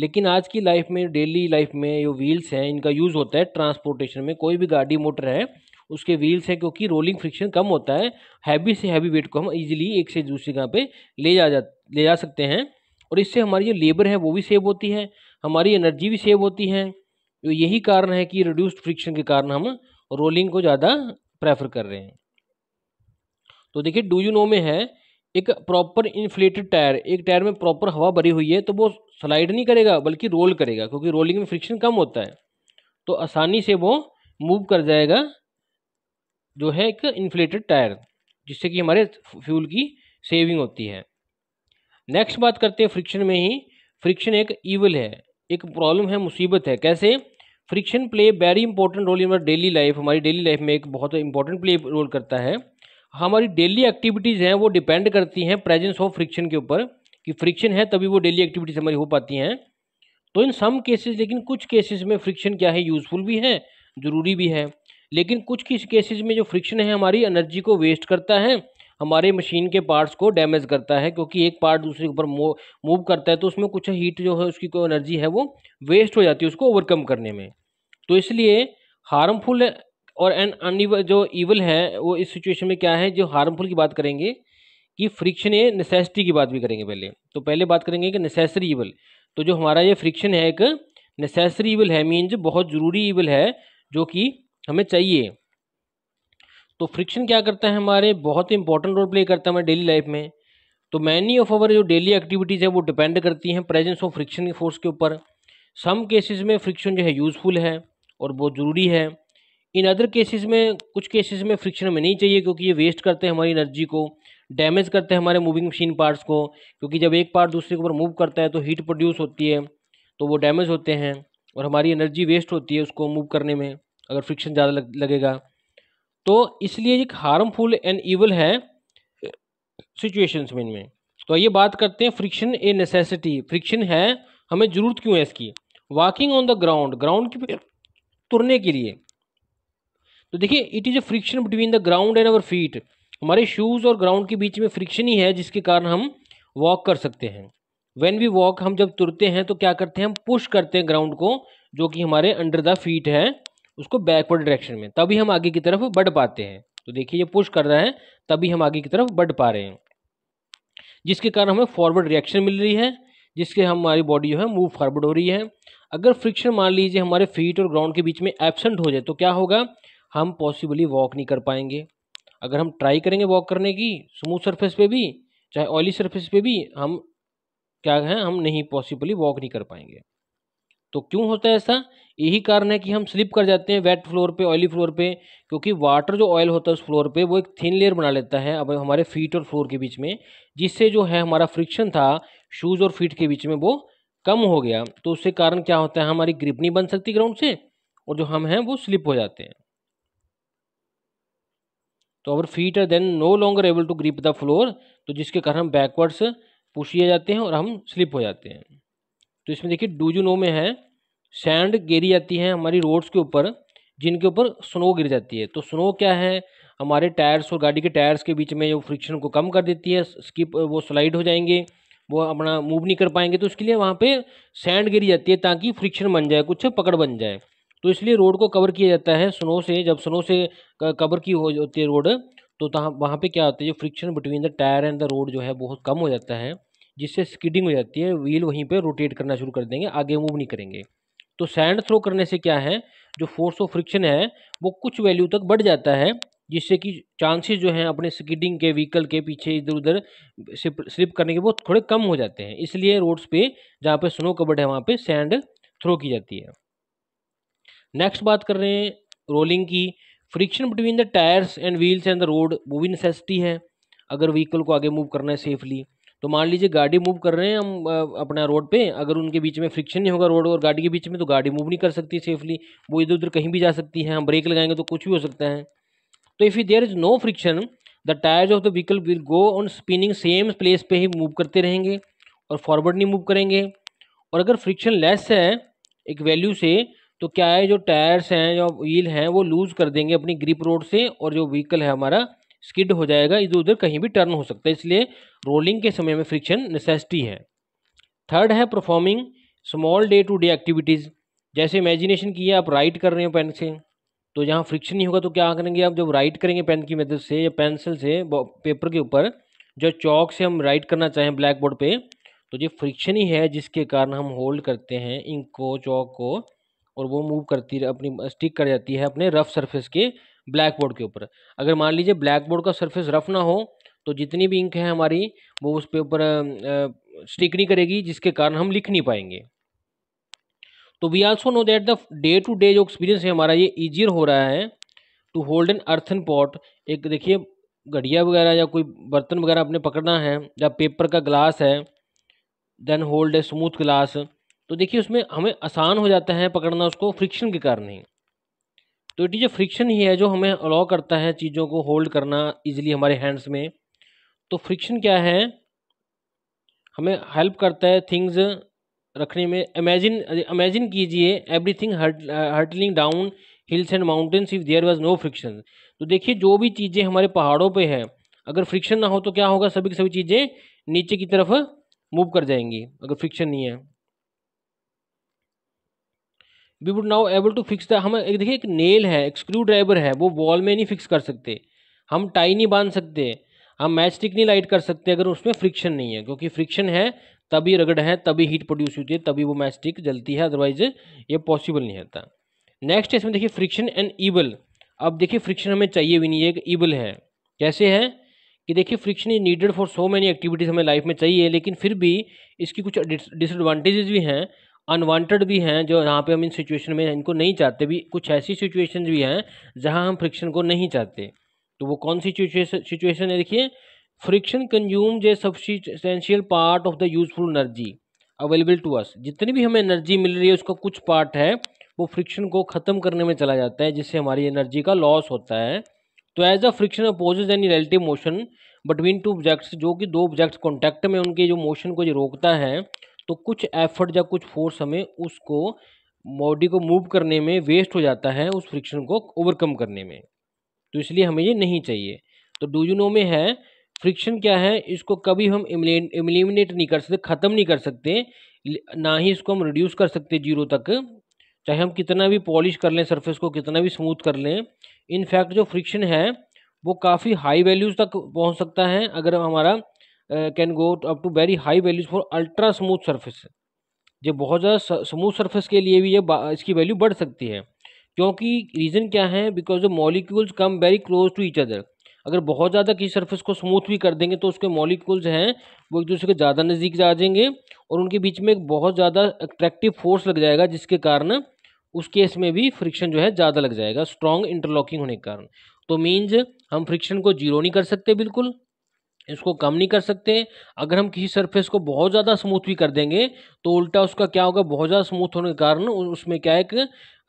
लेकिन आज की लाइफ में डेली लाइफ में जो व्हील्स हैं इनका यूज़ होता है ट्रांसपोर्टेशन में कोई भी गाड़ी मोटर है उसके व्हील्स हैं क्योंकि रोलिंग फ्रिक्शन कम होता है हैवी से हैवी वेट को हम इजीली एक से दूसरी जगह पे ले जा जा ले जा सकते हैं और इससे हमारी जो लेबर है वो भी सेव होती है हमारी एनर्जी भी सेव होती है तो यही कारण है कि रिड्यूस्ड फ्रिक्शन के कारण हम रोलिंग को ज़्यादा प्रेफर कर रहे हैं तो देखिए डू यू नो में है एक प्रॉपर इन्फ्लेटेड टायर एक टायर में प्रॉपर हवा भरी हुई है तो वो स्लाइड नहीं करेगा बल्कि रोल करेगा क्योंकि रोलिंग में फ्रिक्शन कम होता है तो आसानी से वो मूव कर जाएगा जो है एक इन्फ्लेटेड टायर जिससे कि हमारे फ्यूल की सेविंग होती है नेक्स्ट बात करते हैं फ्रिक्शन में ही फ्रिक्शन एक ईवल है एक प्रॉब्लम है मुसीबत है कैसे friction play very important role in daily life हमारी डेली लाइफ में एक बहुत इंपॉर्टेंट प्ले रोल करता है हमारी डेली एक्टिविटीज़ हैं वो डिपेंड करती हैं प्रेजेंस ऑफ फ्रिक्शन के ऊपर कि फ्रिक्शन है तभी वो डेली एक्टिविटीज़ हमारी हो पाती हैं तो इन सम केसेस लेकिन कुछ केसेस में फ्रिक्शन क्या है यूज़फुल भी है ज़रूरी भी है लेकिन कुछ किस केसेस में जो फ्रिक्शन है हमारी एनर्जी को वेस्ट करता है हमारे मशीन के पार्ट्स को डैमेज करता है क्योंकि एक पार्ट दूसरे के ऊपर मूव करता है तो उसमें कुछ हीट जो है उसकी को एनर्जी है वो वेस्ट हो जाती है उसको ओवरकम करने में तो इसलिए हार्मफुल और एन अनिवल जो इवल है वो इस सिचुएशन में क्या है जो हार्मफुल की बात करेंगे कि फ्रिक्शन ए नेसेसिटी की बात भी करेंगे पहले तो पहले बात करेंगे कि नेसेसरी इवल तो जो हमारा ये फ्रिक्शन है एक नेसेसरी इवल है मीन्स बहुत ज़रूरी इवल है जो कि हमें चाहिए तो फ्रिक्शन क्या करता है हमारे बहुत ही इंपॉर्टेंट रोल प्ले करता है हमारे डेली लाइफ में तो मैनी ऑफ अवर जो डेली एक्टिविटीज़ है वो डिपेंड करती हैं प्रेजेंस ऑफ फ्रिक्शन के फोर्स के ऊपर सम केसेस में फ्रिक्शन जो है यूज़फुल है और बहुत ज़रूरी है इन अदर केसेस में कुछ केसेस में फ्रिक्शन हमें नहीं चाहिए क्योंकि ये वेस्ट करते हैं हमारी एनर्जी को डैमेज करते हैं हमारे मूविंग मशीन पार्ट्स को क्योंकि जब एक पार्ट दूसरे के ऊपर मूव करता है तो हीट प्रोड्यूस होती है तो वो डैमेज होते हैं और हमारी एनर्जी वेस्ट होती है उसको मूव करने में अगर फ्रिक्शन ज़्यादा लग, लगेगा तो इसलिए एक हार्मफुल एंड ईवल है सिचुएशंस में इनमें तो ये बात करते हैं फ्रिक्शन ए नेसेसिटी फ्रिक्शन है हमें ज़रूरत क्यों है इसकी walking on the ground ground की तुरने के लिए तो देखिए it is a friction between the ground and our feet हमारे शूज़ और ग्राउंड के बीच में फ्रिक्शन ही है जिसके कारण हम वॉक कर सकते हैं वेन वी वॉक हम जब तुरते हैं तो क्या करते हैं हम पुश करते हैं ग्राउंड को जो कि हमारे अंडर द फीट है उसको बैकवर्ड डायरेक्शन में तभी हम आगे की तरफ बढ़ पाते हैं तो देखिए ये पुश कर रहा है तभी हम आगे की तरफ बढ़ पा रहे हैं जिसके कारण हमें फॉरवर्ड रिएक्शन मिल रही है जिसके हमारी बॉडी जो है मूव फॉरवर्ड हो रही है अगर फ्रिक्शन मान लीजिए हमारे फीट और ग्राउंड के बीच में एबसेंट हो जाए तो क्या होगा हम पॉसिबली वॉक नहीं कर पाएंगे अगर हम ट्राई करेंगे वॉक करने की स्मूथ सरफेस पे भी चाहे ऑयली सरफेस पे भी हम क्या है हम नहीं पॉसिबली वॉक नहीं कर पाएंगे तो क्यों होता है ऐसा यही कारण है कि हम स्लिप कर जाते हैं वेट फ्लोर पे ऑयली फ्लोर पे क्योंकि वाटर जो ऑयल होता है उस फ्लोर पे वो एक थिन लेयर बना लेता है अब हमारे फीट और फ्लोर के बीच में जिससे जो है हमारा फ्रिक्शन था शूज़ और फीट के बीच में वो कम हो गया तो उससे कारण क्या होता है हमारी ग्रिप नहीं बन सकती ग्राउंड से और जो हम हैं वो स्लिप हो जाते हैं तो our feet are then no longer able to grip the floor तो जिसके कारण हम बैकवर्ड्स पुश किए जाते हैं और हम स्लिप हो जाते हैं तो इसमें देखिए डू यू नो में है सैंड गिरी जाती है हमारी रोड्स के ऊपर जिनके ऊपर स्नो गिर जाती है तो स्नो क्या है हमारे टायर्स और गाड़ी के टायर्स के बीच में जो फ्रिक्शन को कम कर देती है स्किप वो स्लाइड हो जाएंगे वो अपना मूव नहीं कर पाएंगे तो उसके लिए वहाँ पे सैंड गिरी जाती है ताकि फ्रिक्शन बन जाए कुछ पकड़ बन जाए तो इसलिए रोड को कवर किया जाता है स्नो से जब स्नो से कवर की हो जाती है रोड तो वहाँ पे क्या होता है जो friction between the tyre and the road जो है बहुत कम हो जाता है जिससे स्कीडिंग हो जाती है व्हील वहीं पर रोटेट करना शुरू कर देंगे आगे मूव नहीं करेंगे तो सैंड थ्रो करने से क्या है जो फोर्स ऑफ फ्रिक्शन है वो कुछ वैल्यू तक बढ़ जाता है जिससे कि चांसेस जो हैं अपने स्कीडिंग के व्हीकल के पीछे इधर उधर स्लिप करने के वो थोड़े कम हो जाते हैं इसलिए रोड्स पे जहाँ पे स्नो कबड है वहाँ पे सैंड थ्रो की जाती है नेक्स्ट बात कर रहे हैं रोलिंग की friction between the tyres and wheels and the road वो भी नेसेसिटी है अगर व्हीकल को आगे मूव करना है सेफली तो मान लीजिए गाड़ी मूव कर रहे हैं हम अपना रोड पे अगर उनके बीच में फ्रिक्शन नहीं होगा रोड और गाड़ी के बीच में तो गाड़ी मूव नहीं कर सकती सेफली वो इधर उधर कहीं भी जा सकती है हम ब्रेक लगाएंगे तो कुछ भी हो सकता है तो if there is no friction the tyres of the vehicle will go on spinning same place पे ही मूव करते रहेंगे और फॉरवर्ड नहीं मूव करेंगे और अगर फ्रिक्शन लेस है एक वैल्यू से तो क्या है जो टायर्स हैं जो व्हील हैं वो लूज़ कर देंगे अपनी ग्रिप रोड से और जो व्हीकल है हमारा स्किड हो जाएगा इधर उधर कहीं भी टर्न हो सकता है इसलिए रोलिंग के समय में फ्रिक्शन नेसेसिटी है थर्ड है performing small day to day activities जैसे इमेजिनेशन की है आप राइट कर रहे हो पेन से तो जहाँ फ्रिक्शन नहीं होगा तो क्या करेंगे आप जब राइट करेंगे पेन की मदद से या पेंसिल से पेपर के ऊपर जो चौक से हम राइट करना चाहें ब्लैक बोर्ड पर तो ये फ्रिक्शन ही है जिसके कारण हम होल्ड करते हैं इंक को चौक को और वो मूव करती अपनी स्टिक कर जाती है अपने रफ सरफेस के ब्लैक बोर्ड के ऊपर अगर मान लीजिए ब्लैक बोर्ड का सरफेस रफ ना हो तो जितनी भी इंक है हमारी वो उस पे ऊपर स्टिक नहीं करेगी जिसके कारण हम लिख नहीं पाएंगे तो we also know that the day to day जो एक्सपीरियंस है हमारा ये ईजियर हो रहा है to hold an earthen pot एक देखिए घड़िया वगैरह या कोई बर्तन वगैरह अपने पकड़ना है या पेपर का ग्लास है then hold a smooth glass तो देखिए उसमें हमें आसान हो जाता है पकड़ना उसको फ्रिक्शन के कारण ही तो इट इज़ अ फ्रिक्शन ही है जो हमें अलाउ करता है चीज़ों को होल्ड करना ईजिली हमारे हैंड्स में तो फ्रिक्शन क्या है हमें हेल्प करता है थिंग्स रखने में इमेजिन इमेजिन कीजिए everything hurtling down hills and mountains if there was no friction तो देखिए जो भी चीज़ें हमारे पहाड़ों पे हैं अगर फ्रिक्शन ना हो तो क्या होगा सभी की सभी चीज़ें नीचे की तरफ मूव कर जाएंगी अगर फ्रिक्शन नहीं है we would now able to fix the हम एक देखिए एक नेल है एक स्क्रू ड्राइवर है वो वॉल में नहीं फिक्स कर सकते हम टाई नहीं बांध सकते हम मैच स्टिक नहीं लाइट कर सकते अगर उसमें फ्रिक्शन नहीं है क्योंकि फ्रिक्शन है तभी रगड़ है तभी हीट प्रोड्यूस होती है तभी वो मैच स्टिक जलती है अदरवाइज ये पॉसिबल नहीं रहता नेक्स्ट इसमें देखिए फ्रिक्शन एंड ईबल अब देखिए फ्रिक्शन हमें चाहिए भी नहीं है एक ईबल है कैसे है कि देखिए friction is needed for so many activities हमें लाइफ में चाहिए लेकिन फिर भी इसकी कुछ डिसएडवांटेजेस भी हैं अनवांटेड भी हैं जो यहाँ पे हम इन सिचुएशन में इनको नहीं चाहते भी कुछ ऐसी सिचुएशन भी हैं जहाँ हम फ्रिक्शन को नहीं चाहते तो वो कौन सी सिचुएशन है देखिए friction consumes substantial part of the useful energy available to us जितनी भी हमें एनर्जी मिल रही है उसका कुछ पार्ट है वो फ्रिक्शन को ख़त्म करने में चला जाता है जिससे हमारी एनर्जी का लॉस होता है तो as a friction opposes any relative motion between two objects जो कि दो ऑब्जेक्ट्स कॉन्टैक्ट में उनके जो मोशन को जो रोकता है तो कुछ एफर्ट या कुछ फोर्स हमें उसको बॉडी को मूव करने में वेस्ट हो जाता है उस फ्रिक्शन को ओवरकम करने में तो इसलिए हमें ये नहीं चाहिए तो डू यू नो में है फ्रिक्शन क्या है इसको कभी हम एलिमिनेट नहीं कर सकते ख़त्म नहीं कर सकते ना ही इसको हम रिड्यूस कर सकते जीरो तक चाहे हम कितना भी पॉलिश कर लें सरफेस को कितना भी स्मूथ कर लें इनफैक्ट जो फ्रिक्शन है वो काफ़ी हाई वैल्यूज़ तक पहुंच सकता है अगर हमारा can go up to very high values for ultra smooth surface जो बहुत ज़्यादा स्मूथ सर्फेस के लिए भी ये इसकी वैल्यू बढ़ सकती है क्योंकि रीज़न क्या है because the molecules come very close to each other अगर बहुत ज़्यादा किसी सर्फेस को स्मूथ भी कर देंगे तो उसके मॉलिक्यूल्स हैं वो एक दूसरे के ज़्यादा नज़दीक जा जाएंगे और उनके बीच में एक बहुत ज़्यादा अट्रैक्टिव फोर्स लग जाएगा जिसके कारण उस केस में भी फ्रिक्शन जो है ज़्यादा लग जाएगा स्ट्रॉन्ग इंटरलॉकिंग होने के कारण तो मीन्स हम फ्रिक्शन को जीरो नहीं कर सकते बिल्कुल इसको कम नहीं कर सकते अगर हम किसी सरफेस को बहुत ज़्यादा स्मूथ भी कर देंगे तो उल्टा उसका क्या होगा बहुत ज़्यादा स्मूथ होने के कारण उसमें क्या एक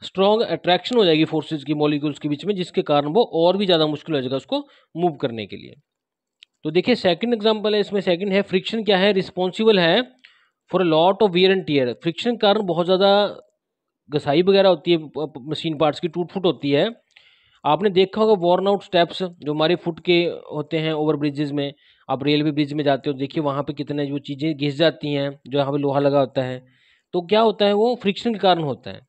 स्ट्रॉन्ग अट्रैक्शन हो जाएगी फोर्सेज की मॉलिक्यूल्स के बीच में जिसके कारण वो और भी ज़्यादा मुश्किल हो जाएगा उसको मूव करने के लिए तो देखिए सेकंड एग्जांपल है इसमें सेकंड है फ्रिक्शन क्या है रिस्पॉन्सिबल है for a lot of wear and tear friction कारण बहुत ज़्यादा घसाई वगैरह होती है मशीन पार्ट्स की टूट फूट होती है आपने देखा होगा वॉर्न आउट स्टेप्स जो हमारे फुट के होते हैं ओवर ब्रिजेज में आप रेलवे ब्रिज में जाते हो देखिए वहाँ पे कितने जो चीज़ें घिस जाती हैं जो यहाँ पे लोहा लगा होता है तो क्या होता है वो फ्रिक्शन के कारण होता है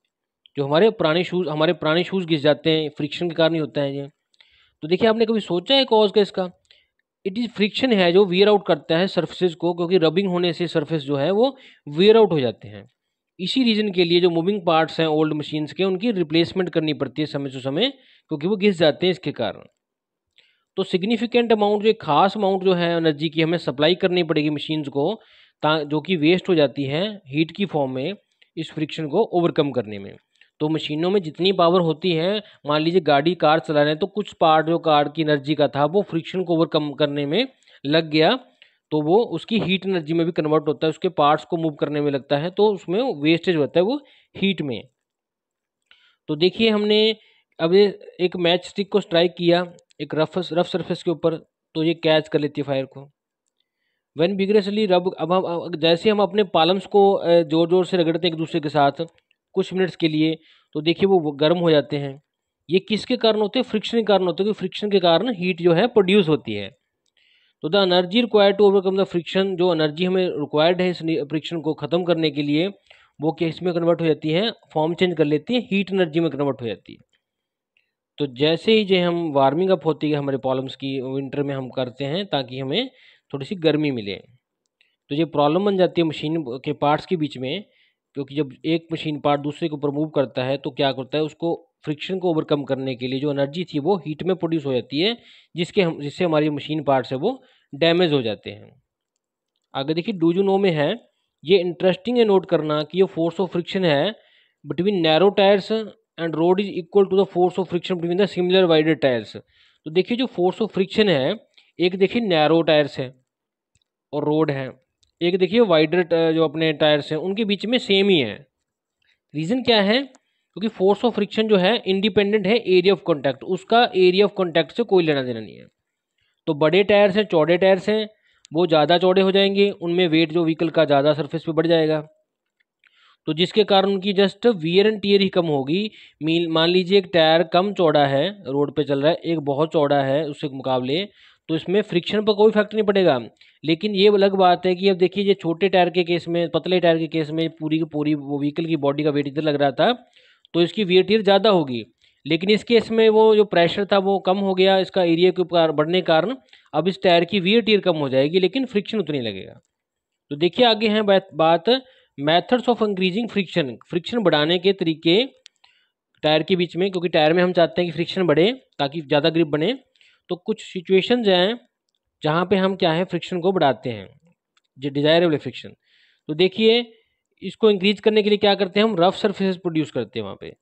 जो हमारे पुराने शूज़ हमारे पुराने शूज़ घिस जाते हैं फ्रिक्शन के कारण ही होता है ये तो देखिए आपने कभी सोचा है कॉज का इसका इट इज़ फ्रिक्शन है जो वियर आउट करता है सर्फेसिस को क्योंकि रबिंग होने से सर्फेस जो है वो वियर आउट हो जाते हैं इसी रीज़न के लिए जो मूविंग पार्ट्स हैं ओल्ड मशीन्स के उनकी रिप्लेसमेंट करनी पड़ती है समय से समय क्योंकि वो घिस जाते हैं इसके कारण तो सिग्निफिकेंट अमाउंट जो एक खास अमाउंट जो है एनर्जी की हमें सप्लाई करनी पड़ेगी मशीन्स को ता जो कि वेस्ट हो जाती है हीट की फॉर्म में इस फ्रिक्शन को ओवरकम करने में तो मशीनों में जितनी पावर होती है मान लीजिए गाड़ी कार चला रहे हैं तो कुछ पार्ट जो कार की एनर्जी का था वो फ्रिक्शन को ओवरकम करने में लग गया तो वो उसकी हीट एनर्जी में भी कन्वर्ट होता है उसके पार्ट्स को मूव करने में लगता है तो उसमें वेस्टेज होता है वो हीट में तो देखिए हमने अब ये एक मैच स्टिक को स्ट्राइक किया एक रफ रफ सरफेस के ऊपर तो ये कैच कर लेती है फायर को वेन बिग्रेसली रब अब हम जैसे हम अपने पालम्स को जोर जोर से रगड़ते हैं एक दूसरे के साथ कुछ मिनट्स के लिए तो देखिए वो गर्म हो जाते हैं ये किसके कारण होते हैं फ्रिक्शन के कारण होते हैं फ्रिक्शन के कारण हीट जो है प्रोड्यूस होती है तो the energy required to overcome the friction जो अनर्जी हमें रिक्वायर्ड है इस फ्रिक्शन को ख़त्म करने के लिए वो क्या इसमें कन्वर्ट हो जाती है फॉर्म चेंज कर लेती है हीट एनर्जी में कन्वर्ट हो जाती है तो जैसे ही जो हम वार्मिंग अप होती है हमारे प्रॉब्लम्स की विंटर में हम करते हैं ताकि हमें थोड़ी सी गर्मी मिले तो ये प्रॉब्लम बन जाती है मशीन के पार्ट्स के बीच में क्योंकि जब एक मशीन पार्ट दूसरे के ऊपर मूव करता है तो क्या करता है उसको फ्रिक्शन को ओवरकम करने के लिए जो एनर्जी थी वो हीट में प्रोड्यूस हो जाती है जिसके हम जिससे हमारी मशीन पार्ट्स है वो डैमेज हो जाते हैं आगे देखिए डूजू नो में है ये इंटरेस्टिंग है नोट करना कि ये फोर्स ऑफ फ्रिक्शन है between narrow tyres and road is equal to the force of friction between the similar wided tyres तो देखिए जो फोर्स ऑफ फ्रिक्शन है एक देखिए नैरो टायर्स है और रोड है एक देखिए वाइडर जो अपने टायर्स हैं उनके बीच में सेम ही है रीज़न क्या है क्योंकि फोर्स ऑफ फ्रिक्शन जो है इंडिपेंडेंट है एरिया ऑफ कॉन्टैक्ट उसका एरिया ऑफ कॉन्टैक्ट से कोई लेना देना नहीं है तो बड़े टायर्स हैं चौड़े टायर्स हैं वो ज़्यादा चौड़े हो जाएंगे उनमें वेट जो व्हीकल का ज़्यादा सरफेस पे बढ़ जाएगा तो जिसके कारण उनकी जस्ट वियर एंड टीयर ही कम होगी मीन मान लीजिए एक टायर कम चौड़ा है रोड पे चल रहा है एक बहुत चौड़ा है उसके मुकाबले तो इसमें फ्रिक्शन पर कोई फैक्ट नहीं पड़ेगा लेकिन ये अलग बात है कि अब देखिए ये छोटे टायर के केस में पतले टायर के केस में पूरी की पूरी वो व्हीकल की बॉडी का वेट इधर लग रहा था तो इसकी वियर टीयर ज़्यादा होगी लेकिन इस केस में वो जो प्रेशर था वो कम हो गया इसका एरिया के ऊपर बढ़ने के कारण अब इस टायर की वियर टीयर कम हो जाएगी लेकिन फ्रिक्शन उतनी लगेगा तो देखिए आगे हैं बात methods of increasing friction friction बढ़ाने के तरीके टायर के बीच में क्योंकि टायर में हम चाहते हैं कि फ्रिक्शन बढ़े ताकि ज़्यादा ग्रिप बने तो कुछ सिचुएशन हैं जहाँ पे हम क्या है फ्रिक्शन को बढ़ाते हैं जो डिज़ायरेबल फ्रिक्शन तो देखिए इसको इंक्रीज करने के लिए क्या करते हैं हम रफ सर्फेस प्रोड्यूस करते हैं वहाँ पर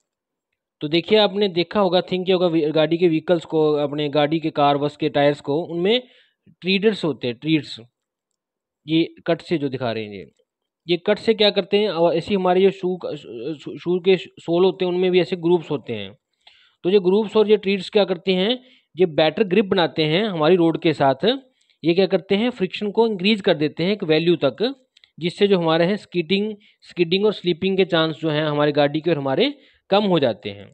तो देखिए आपने देखा होगा थिंक किया होगा गाड़ी के व्हीकल्स को अपने गाड़ी के कार बस के टायर्स को उनमें ट्रीडर्स होते हैं ट्रीड्स ये कट से जो दिखा रहे हैं ये ये कट से क्या करते हैं और ऐसे हमारे जो शू शू के सोल होते हैं उनमें भी ऐसे ग्रुप्स होते हैं तो ये ग्रुप्स और ये ट्रीट्स क्या करते हैं ये बैटर ग्रिप बनाते हैं हमारी रोड के साथ ये क्या करते हैं फ्रिक्शन को इंक्रीज कर देते हैं एक वैल्यू तक जिससे जो हमारे हैं स्कीटिंग स्कीटिंग और स्लीपिंग के चांस जो हैं हमारी गाड़ी के और हमारे कम हो जाते हैं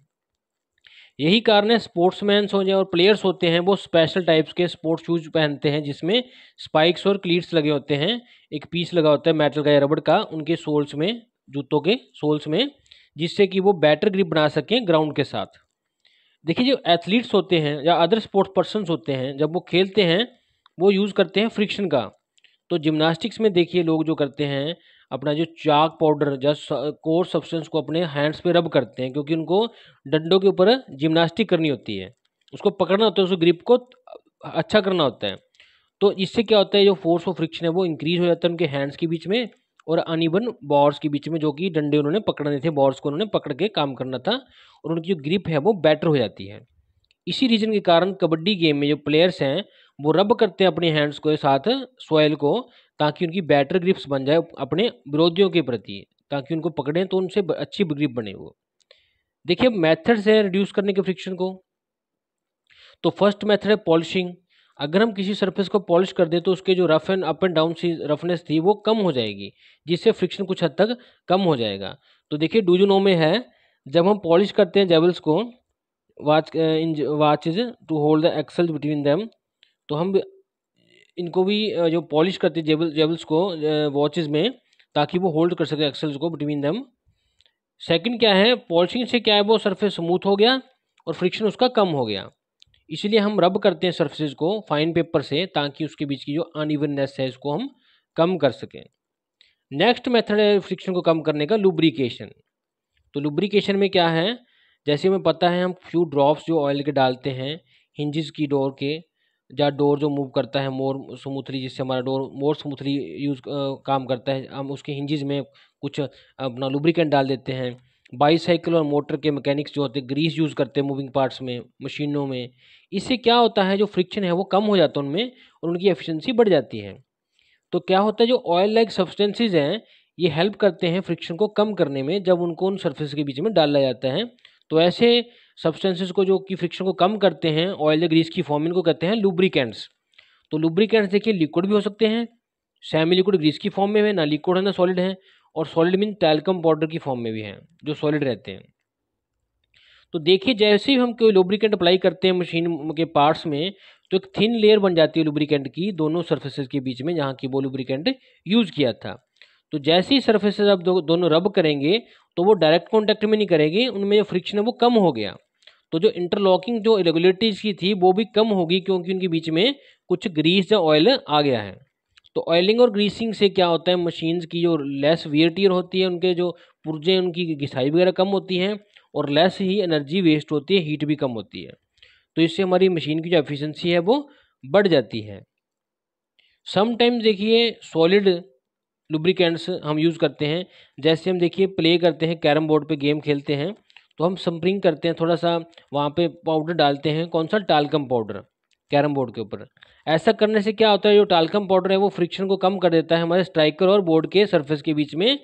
यही कारण है मैंस हो जाए और प्लेयर्स होते हैं वो स्पेशल टाइप्स के स्पोर्ट्स शूज पहनते हैं जिसमें स्पाइक्स और क्लीट्स लगे होते हैं एक पीस लगा होता है मेटल का या रबड़ का उनके सोल्स में जूतों के सोल्स में जिससे कि वो बेटर ग्रिप बना सकें ग्राउंड के साथ देखिए जो एथलीट्स होते हैं या अदर स्पोर्ट्स पर्सनस होते हैं जब वो खेलते हैं वो यूज़ करते हैं फ्रिक्शन का तो जिमनास्टिक्स में देखिए लोग जो करते हैं अपना जो chalk powder just core substance को अपने हैंड्स पे रब करते हैं क्योंकि उनको डंडों के ऊपर जिमनास्टिक करनी होती है उसको पकड़ना होता है उसको ग्रिप को अच्छा करना होता है तो इससे क्या होता है जो फोर्स ऑफ फ्रिक्शन है वो इंक्रीज हो जाता है उनके हैंड्स के बीच में और अनिबन बॉर्स के बीच में जो कि डंडे उन्होंने पकड़ने थे बॉर्स को उन्होंने पकड़ के काम करना था और उनकी जो ग्रिप है वो बेटर हो जाती है इसी रीज़न के कारण कबड्डी गेम में जो प्लेयर्स हैं वो रब करते हैं अपने हैंड्स को साथ सोयल को ताकि उनकी बेटर ग्रिप्स बन जाए अपने विरोधियों के प्रति ताकि उनको पकड़ें तो उनसे अच्छी ग्रिप बने वो देखिए मेथड्स हैं रिड्यूस करने के फ्रिक्शन को तो फर्स्ट मेथड है पॉलिशिंग अगर हम किसी सरफेस को पॉलिश कर दें तो उसके जो rough and up and down roughness थी वो कम हो जाएगी जिससे फ्रिक्शन कुछ हद तक कम हो जाएगा तो देखिए डूजू नो में है जब हम पॉलिश करते हैं जेवल्स को watch in watches to hold the axle between them तो हम इनको भी जो पॉलिश करते जेबल जेबल्स को वॉचेस में ताकि वो होल्ड कर सके एक्सल्स को बिटवीन दम सेकंड क्या है पॉलिशिंग से क्या है वो सरफेस स्मूथ हो गया और फ्रिक्शन उसका कम हो गया इसलिए हम रब करते हैं सर्फेस को फाइन पेपर से ताकि उसके बीच की जो अनइवननेस है इसको हम कम कर सकें नेक्स्ट मेथड है फ्रिक्शन को कम करने का लुब्रिकेशन तो लुब्रिकेशन में क्या है जैसे हमें पता है हम फ्यू ड्रॉप्स जो ऑयल के डालते हैं हिंजिस की डोर के या डोर जो मूव करता है मोर स्मूथली जिससे हमारा डोर मोर स्मूथली यूज़ काम करता है हम उसके हिंजिज में कुछ अपना लुब्रिकेंट डाल देते हैं बाईसाइकिल और मोटर के मैकेनिक्स जो होते हैं ग्रीस यूज़ करते हैं मूविंग पार्ट्स में मशीनों में इससे क्या होता है जो फ्रिक्शन है वो कम हो जाता है उनमें और उनकी एफिशिएंसी बढ़ जाती है तो क्या होता है जो ऑयल लाइक सब्सटेंसेज हैं ये हेल्प करते हैं फ्रिक्शन को कम करने में जब उनको उन सर्फेस के बीच में डाला जाता है तो ऐसे सब्सटेंसेस को जो कि फ्रिक्शन को कम करते हैं ऑयल या ग्रीस की फॉर्मिंग को कहते हैं लुब्रिकेंट्स तो लुब्रिकेंट्स देखिए लिक्विड भी हो सकते हैं सेमी लिक्विड ग्रीस की फॉर्म में है ना लिक्विड है ना सॉलिड है और सॉलिड मीन टैलकम पाउडर की फॉर्म में भी है जो सॉलिड रहते हैं तो देखिए जैसे ही हम कोई लुब्रिकेंट अप्लाई करते हैं मशीन के पार्ट्स में तो एक थिन लेयर बन जाती है लुब्रिकेंट की दोनों सर्फेसेस के बीच में जहाँ की वो लुब्रिकेंट यूज़ किया था तो जैसी सर्फेस आप दो, दोनों रब करेंगे तो वो डायरेक्ट कॉन्टैक्ट में नहीं करेगी उनमें जो फ्रिक्शन है वो कम हो गया तो जो इंटरलॉकिंग जो इरेगुलरिटीज़ की थी वो भी कम होगी क्योंकि उनके बीच में कुछ ग्रीस या ऑयल आ गया है तो ऑयलिंग और ग्रीसिंग से क्या होता है मशीन्स की जो लेस वियर टीयर होती है उनके जो पुर्जे उनकी घिसाई वगैरह कम होती है और लेस ही एनर्जी वेस्ट होती है हीट भी कम होती है तो इससे हमारी मशीन की जो एफिशिएंसी है वो बढ़ जाती है समटाइम्स देखिए सॉलिड लुब्रिकेंट्स हम यूज़ करते हैं जैसे हम देखिए प्ले करते हैं कैरम बोर्ड पे गेम खेलते हैं तो हम स्प्रिंग करते हैं थोड़ा सा वहाँ पे पाउडर डालते हैं कौन सा टालकम पाउडर कैरम बोर्ड के ऊपर ऐसा करने से क्या होता है जो टालकम पाउडर है वो फ्रिक्शन को कम कर देता है हमारे स्ट्राइकर और बोर्ड के सर्फेस के बीच में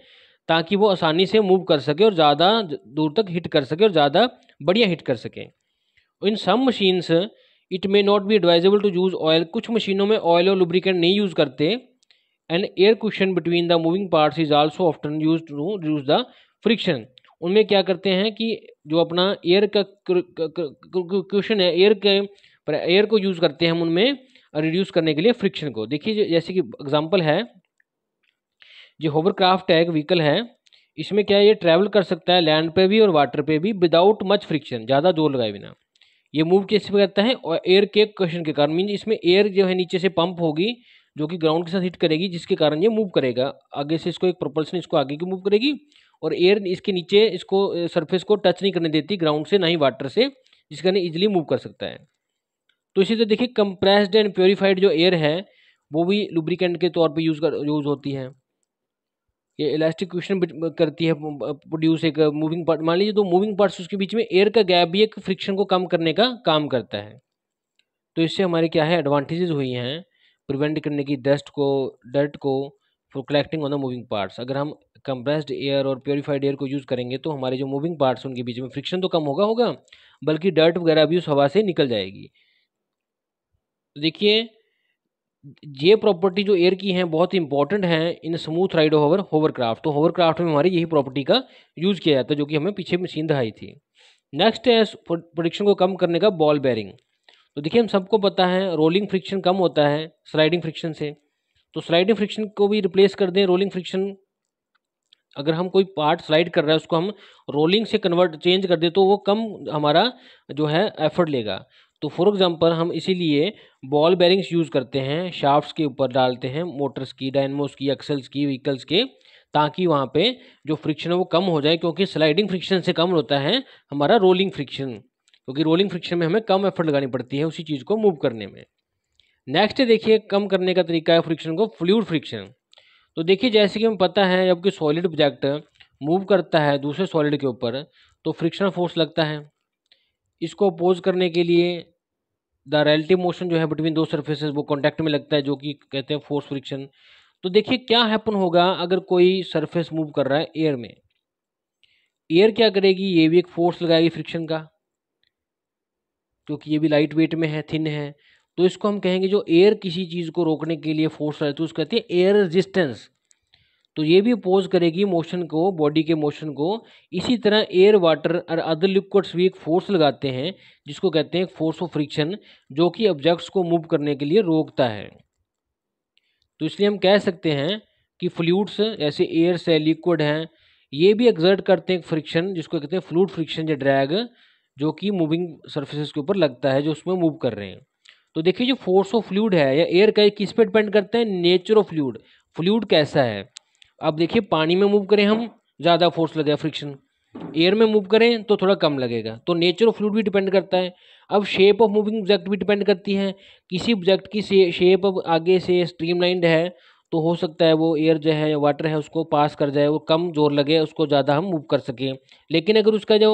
ताकि वो आसानी से मूव कर सके और ज़्यादा दूर तक हिट कर सके और ज़्यादा बढ़िया हिट कर सके in some machines it may not be advisable to use oil कुछ मशीनों में ऑयल और लुब्रिकेंट नहीं यूज़ करते and air cushion between the moving parts is also often use to reduce the friction उनमें क्या करते हैं कि जो अपना एयर का क्वेश्चन है एयर के एयर को यूज़ करते हैं हम उनमें रिड्यूस करने के लिए फ्रिक्शन को देखिए जैसे कि एग्जाम्पल है जो होवरक्राफ्ट है एक व्हीकल है इसमें क्या है ये ट्रैवल कर सकता है लैंड पे भी और वाटर पे भी विदाउट मच फ्रिक्शन ज़्यादा जोर लगाए बिना ये मूव कैसे करता है और एयर के क्वेश्चन के कारण मीन इसमें एयर जो है नीचे से पंप होगी जो कि ग्राउंड के साथ हिट करेगी जिसके कारण ये मूव करेगा आगे से इसको एक प्रोपल्सन इसको आगे की मूव करेगी और एयर इसके नीचे इसको सरफेस को टच नहीं करने देती ग्राउंड से ना ही वाटर से जिसके कारण ईजिली मूव कर सकता है तो इसी तरह देखिए कंप्रेस्ड एंड प्योरीफाइड जो एयर है वो भी लुब्रिकेंट के तौर पर यूज़ कर यूज़ होती है ये इलास्टिक क्वेश्चन करती है प्रोड्यूस एक मूविंग पार्ट मान लीजिए दो मूविंग पार्ट्स उसके बीच में एयर का गैप भी एक फ्रिक्शन को कम करने का काम करता है तो इससे हमारे क्या है एडवांटेजेस हुई हैं प्रिवेंट करने की डस्ट को डर्ट को for collecting on the moving parts अगर हम कंप्रेस्ड एयर और प्योरीफाइड एयर को यूज़ करेंगे तो हमारे जो मूविंग पार्ट्स उनके बीच में फ्रिक्शन तो कम होगा होगा बल्कि डर्ट वगैरह भी उस हवा से निकल जाएगी देखिए ये प्रॉपर्टी जो एयर की है बहुत इंपॉर्टेंट है in smooth ride over hovercraft तो होवरक्राफ्ट में हमारी यही प्रॉपर्टी का यूज़ किया जाता है जो कि हमें पीछे मशीन दहाई थी नेक्स्ट है प्रोडिक्शन को कम करने का बॉल बैरिंग तो देखिए हम सबको पता है रोलिंग फ्रिक्शन कम होता है स्लाइडिंग फ्रिक्शन से तो स्लाइडिंग फ्रिक्शन को भी रिप्लेस कर दें रोलिंग फ्रिक्शन अगर हम कोई पार्ट स्लाइड कर रहा है उसको हम रोलिंग से कन्वर्ट चेंज कर दें तो वो कम हमारा जो है एफर्ट लेगा तो फॉर एग्ज़ाम्पल हम इसीलिए बॉल बैरिंग्स यूज़ करते हैं शाफ्ट्स के ऊपर डालते हैं मोटर्स की डायनमोस की एक्सल्स की व्हीकल्स के ताकि वहाँ पे जो फ्रिक्शन है वो कम हो जाए क्योंकि स्लाइडिंग फ्रिक्शन से कम होता है हमारा रोलिंग फ्रिक्शन क्योंकि रोलिंग फ्रिक्शन में हमें कम एफर्ट लगानी पड़ती है उसी चीज़ को मूव करने में नेक्स्ट देखिए कम करने का तरीका है फ्रिक्शन को फ्लूड फ्रिक्शन तो देखिए जैसे कि हमें पता है जबकि सॉलिड ऑब्जेक्ट मूव करता है दूसरे सॉलिड के ऊपर तो फ्रिक्शनल फोर्स लगता है इसको अपोज करने के लिए द रेलिटिव मोशन जो है बिटवीन दो सर्फेसेज वो कॉन्टैक्ट में लगता है जो कि कहते हैं फोर्स फ्रिक्शन तो देखिए क्या हैपन होगा अगर कोई सरफेस मूव कर रहा है एयर में एयर क्या करेगी ये भी एक फोर्स लगाएगी फ्रिक्शन का क्योंकि ये भी लाइट वेट में है थिन है तो इसको हम कहेंगे जो एयर किसी चीज़ को रोकने के लिए फोर्स रहती है उसको कहते हैं एयर रेजिस्टेंस तो ये भी अपोज करेगी मोशन को बॉडी के मोशन को इसी तरह एयर वाटर और अदर लिक्विड्स भी एक फोर्स लगाते हैं जिसको कहते हैं फोर्स ऑफ फ्रिक्शन जो कि ऑब्जेक्ट्स को मूव करने के लिए रोकता है तो इसलिए हम कह सकते हैं कि फ्लूड्स जैसे एयर से लिक्विड हैं ये भी एग्जर्ट करते हैं फ्रिक्शन जिसको कहते हैं फ्लूड फ्रिक्शन या ड्रैग जो कि मूविंग सर्फेसिस के ऊपर लगता है जो उसमें मूव कर रहे हैं तो देखिए जो फोर्स ऑफ फ्लूड है या एयर का किस पर डिपेंड करते हैं नेचर ऑफ फ्लूड फ्लूड कैसा है अब देखिए पानी में मूव करें हम ज़्यादा फोर्स लगेगा फ्रिक्शन एयर में मूव करें तो थोड़ा कम लगेगा तो नेचर ऑफ फ्लूड भी डिपेंड करता है अब शेप ऑफ मूविंग ऑब्जेक्ट भी डिपेंड करती है किसी ऑब्जेक्ट की शेप अब आगे से स्ट्रीमलाइंड है तो हो सकता है वो एयर जो है वाटर है उसको पास कर जाए वो कम जोर लगे उसको ज़्यादा हम मूव कर सकें लेकिन अगर उसका जो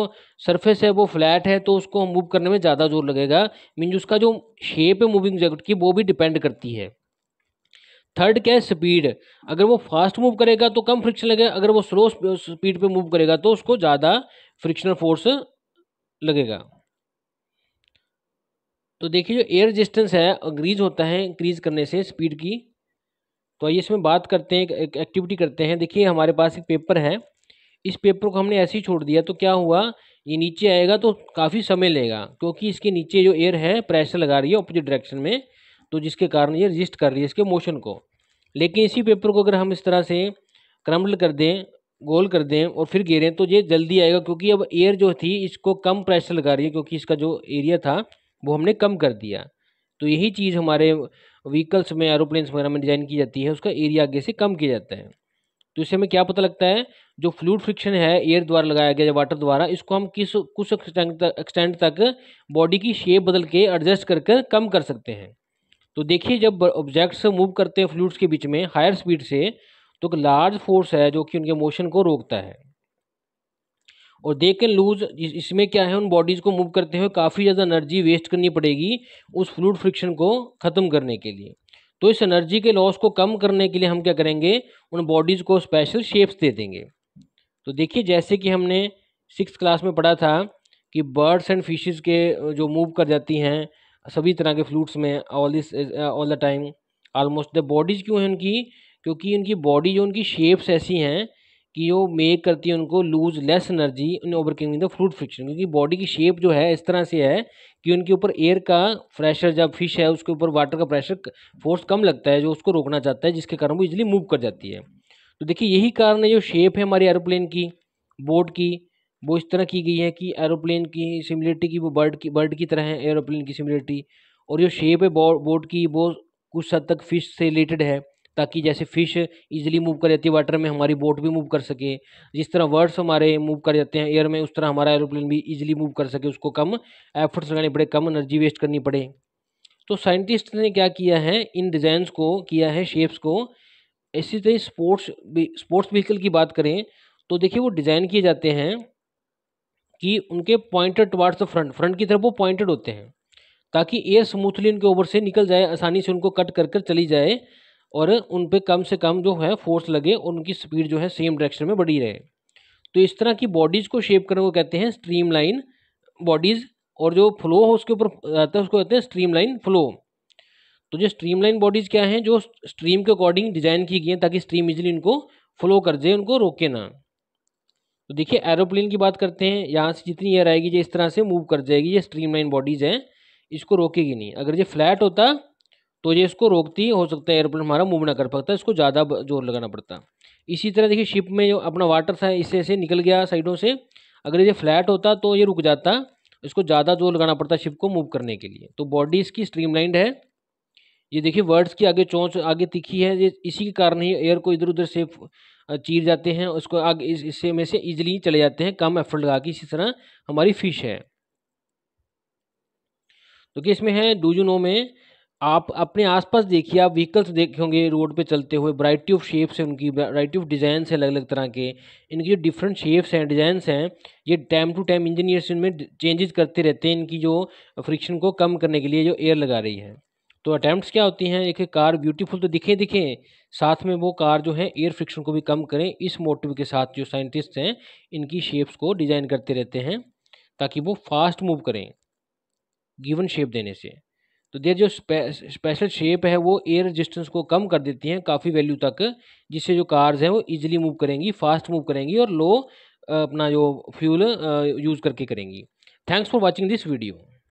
सरफेस है वो फ्लैट है तो उसको हम मूव करने में ज़्यादा जोर लगेगा मीन उसका जो शेप है मूविंग जैकेट की वो भी डिपेंड करती है थर्ड क्या है स्पीड अगर वो फास्ट मूव करेगा तो कम फ्रिक्शन लगेगा अगर वो स्लो स्पीड पर मूव करेगा तो उसको ज़्यादा फ्रिक्शनल फोर्स लगेगा तो देखिए जो एयर रेजिस्टेंस है इंक्रीज होता है इंक्रीज करने से स्पीड की तो आइए इसमें बात करते हैं एक, एक्टिविटी करते हैं देखिए हमारे पास एक पेपर है इस पेपर को हमने ऐसे ही छोड़ दिया तो क्या हुआ ये नीचे आएगा तो काफ़ी समय लेगा क्योंकि इसके नीचे जो एयर है प्रेशर लगा रही है अपोजिट डायरेक्शन में तो जिसके कारण ये रजिस्ट कर रही है इसके मोशन को लेकिन इसी पेपर को अगर हम इस तरह से क्रम्बल कर दें गोल कर दें और फिर घेरें तो ये जल्दी आएगा क्योंकि अब एयर जो थी इसको कम प्रेशर लगा रही है क्योंकि इसका जो एरिया था वो हमने कम कर दिया तो यही चीज़ हमारे व्हीकल्स में एरोप्लेन्स वगैरह में डिज़ाइन की जाती है उसका एरिया आगे से कम किया जाता है तो इससे हमें क्या पता लगता है जो फ्लूड फ्रिक्शन है एयर द्वारा लगाया गया वाटर द्वारा इसको हम किस कुछ एक्सटेंड तक बॉडी की शेप बदल के एडजस्ट कर कर कम कर सकते हैं तो देखिए जब ऑब्जेक्ट्स मूव करते हैं फ्लूड्स के बीच में हायर स्पीड से तो एक लार्ज फोर्स है जो कि उनके मोशन को रोकता है और दे कैन लूज इसमें क्या है उन बॉडीज़ को मूव करते हुए काफ़ी ज़्यादा एनर्जी वेस्ट करनी पड़ेगी उस फ्लूड फ्रिक्शन को ख़त्म करने के लिए तो इस एनर्जी के लॉस को कम करने के लिए हम क्या करेंगे उन बॉडीज़ को स्पेशल शेप्स दे देंगे तो देखिए जैसे कि हमने सिक्स क्लास में पढ़ा था कि बर्ड्स एंड फिशेस के जो मूव कर जाती हैं सभी तरह के फ्लूट्स में all this all the time almost the bodies क्यों हैं उनकी क्योंकि उनकी बॉडी जो उनकी शेप्स ऐसी हैं कि वो मेक करती है उनको lose less energy in overcoming the fluid friction क्योंकि बॉडी की शेप जो है इस तरह से है कि उनके ऊपर एयर का प्रेशर जब फिश है उसके ऊपर वाटर का प्रेशर फोर्स कम लगता है जो उसको रोकना चाहता है जिसके कारण वो इजिली मूव कर जाती है तो देखिए यही कारण है जो शेप है हमारी एरोप्लेन की बोट की वो इस तरह की गई है कि एरोप्लेन की सिमिलिटी की वो बर्ड की बर्ड की तरह है एरोप्लेन की सिमिलिटी और जो शेप है बोट की वो कुछ हद तक फिश से रिलेटेड है ताकि जैसे फ़िश इजीली मूव कर जाती है वाटर में हमारी बोट भी मूव कर सके जिस तरह वर्ड्स हमारे मूव कर जाते हैं एयर में उस तरह हमारा एरोप्लेन भी इजीली मूव कर सके उसको कम एफर्ट्स लगाने पड़े कम एनर्जी वेस्ट करनी पड़े तो साइंटिस्ट ने क्या किया है इन डिज़ाइंस को किया है शेप्स को इसी तरह स्पोर्ट्स स्पोर्ट्स व्हीकल की बात करें तो देखिए वो डिज़ाइन किए जाते हैं कि उनके pointed towards the front front की तरफ वो पॉइंटेड होते हैं ताकि एयर स्मूथली उनके ऊपर से निकल जाए आसानी से उनको कट कर कर चली जाए और उन पर कम से कम जो है फोर्स लगे और उनकी स्पीड जो है सेम डायरेक्शन में बढ़ी रहे तो इस तरह की बॉडीज़ को शेप करने को कहते हैं स्ट्रीम लाइन बॉडीज़ और जो फ्लो है उसके ऊपर रहता है उसको कहते हैं स्ट्रीम लाइन फ्लो तो जो स्ट्रीम लाइन बॉडीज़ क्या हैं जो स्ट्रीम के अकॉर्डिंग डिज़ाइन की गई हैं ताकि स्ट्रीम इजिली उनको फ्लो कर जाए उनको रोके ना तो देखिए एरोप्लेन की बात करते हैं यहाँ से जितनी एयर आएगी ये इस तरह से मूव कर जाएगी ये स्ट्रीम लाइन बॉडीज़ हैं इसको रोकेगी नहीं अगर ये फ्लैट होता तो ये इसको रोकती हो सकता है एयरप्लेन हमारा मूव ना कर पाता इसको ज़्यादा जोर लगाना पड़ता इसी तरह देखिए शिप में जो अपना वाटर था इससे ऐसे निकल गया साइडों से अगर ये फ्लैट होता तो ये रुक जाता इसको ज़्यादा जोर लगाना पड़ता शिप को मूव करने के लिए तो बॉडी इसकी स्ट्रीमलाइंड है ये देखिए वर्ड्स की आगे चोंच आगे तिखी है ये इसी के कारण ही एयर को इधर उधर से चीर जाते हैं उसको आगे इस में से इजिली चले जाते हैं कम एफर्ट लगा के इसी तरह हमारी फिश है तो कि इसमें है डू यू नो में आप अपने आसपास देखिए आप व्हीकल्स देखे होंगे रोड पे चलते हुए वराइटी ऑफ शेप्स हैं उनकी वराइटी ऑफ डिज़ाइंस है अलग अलग तरह के इनकी जो डिफरेंट शेप्स हैं डिज़ाइंस हैं ये टाइम टू टाइम इंजीनियर्स इनमें चेंजेस करते रहते हैं इनकी जो फ्रिक्शन को कम करने के लिए जो एयर लगा रही है तो अटैम्प्ट क्या होती हैं एक कार ब्यूटीफुल तो दिखे दिखे साथ में वो कार जो है एयर फ्रिक्शन को भी कम करें इस मोटिव के साथ जो साइंटिस्ट हैं इनकी शेप्स को डिज़ाइन करते रहते हैं ताकि वो फास्ट मूव करें गिवन शेप देने से तो देर जो स्पेशल शेप है वो एयर रजिस्टेंस को कम कर देती हैं काफ़ी वैल्यू तक जिससे जो कार्स हैं वो ईजिली मूव करेंगी फास्ट मूव करेंगी और लो अपना जो फ्यूल यूज़ करके करेंगी thanks for watching this video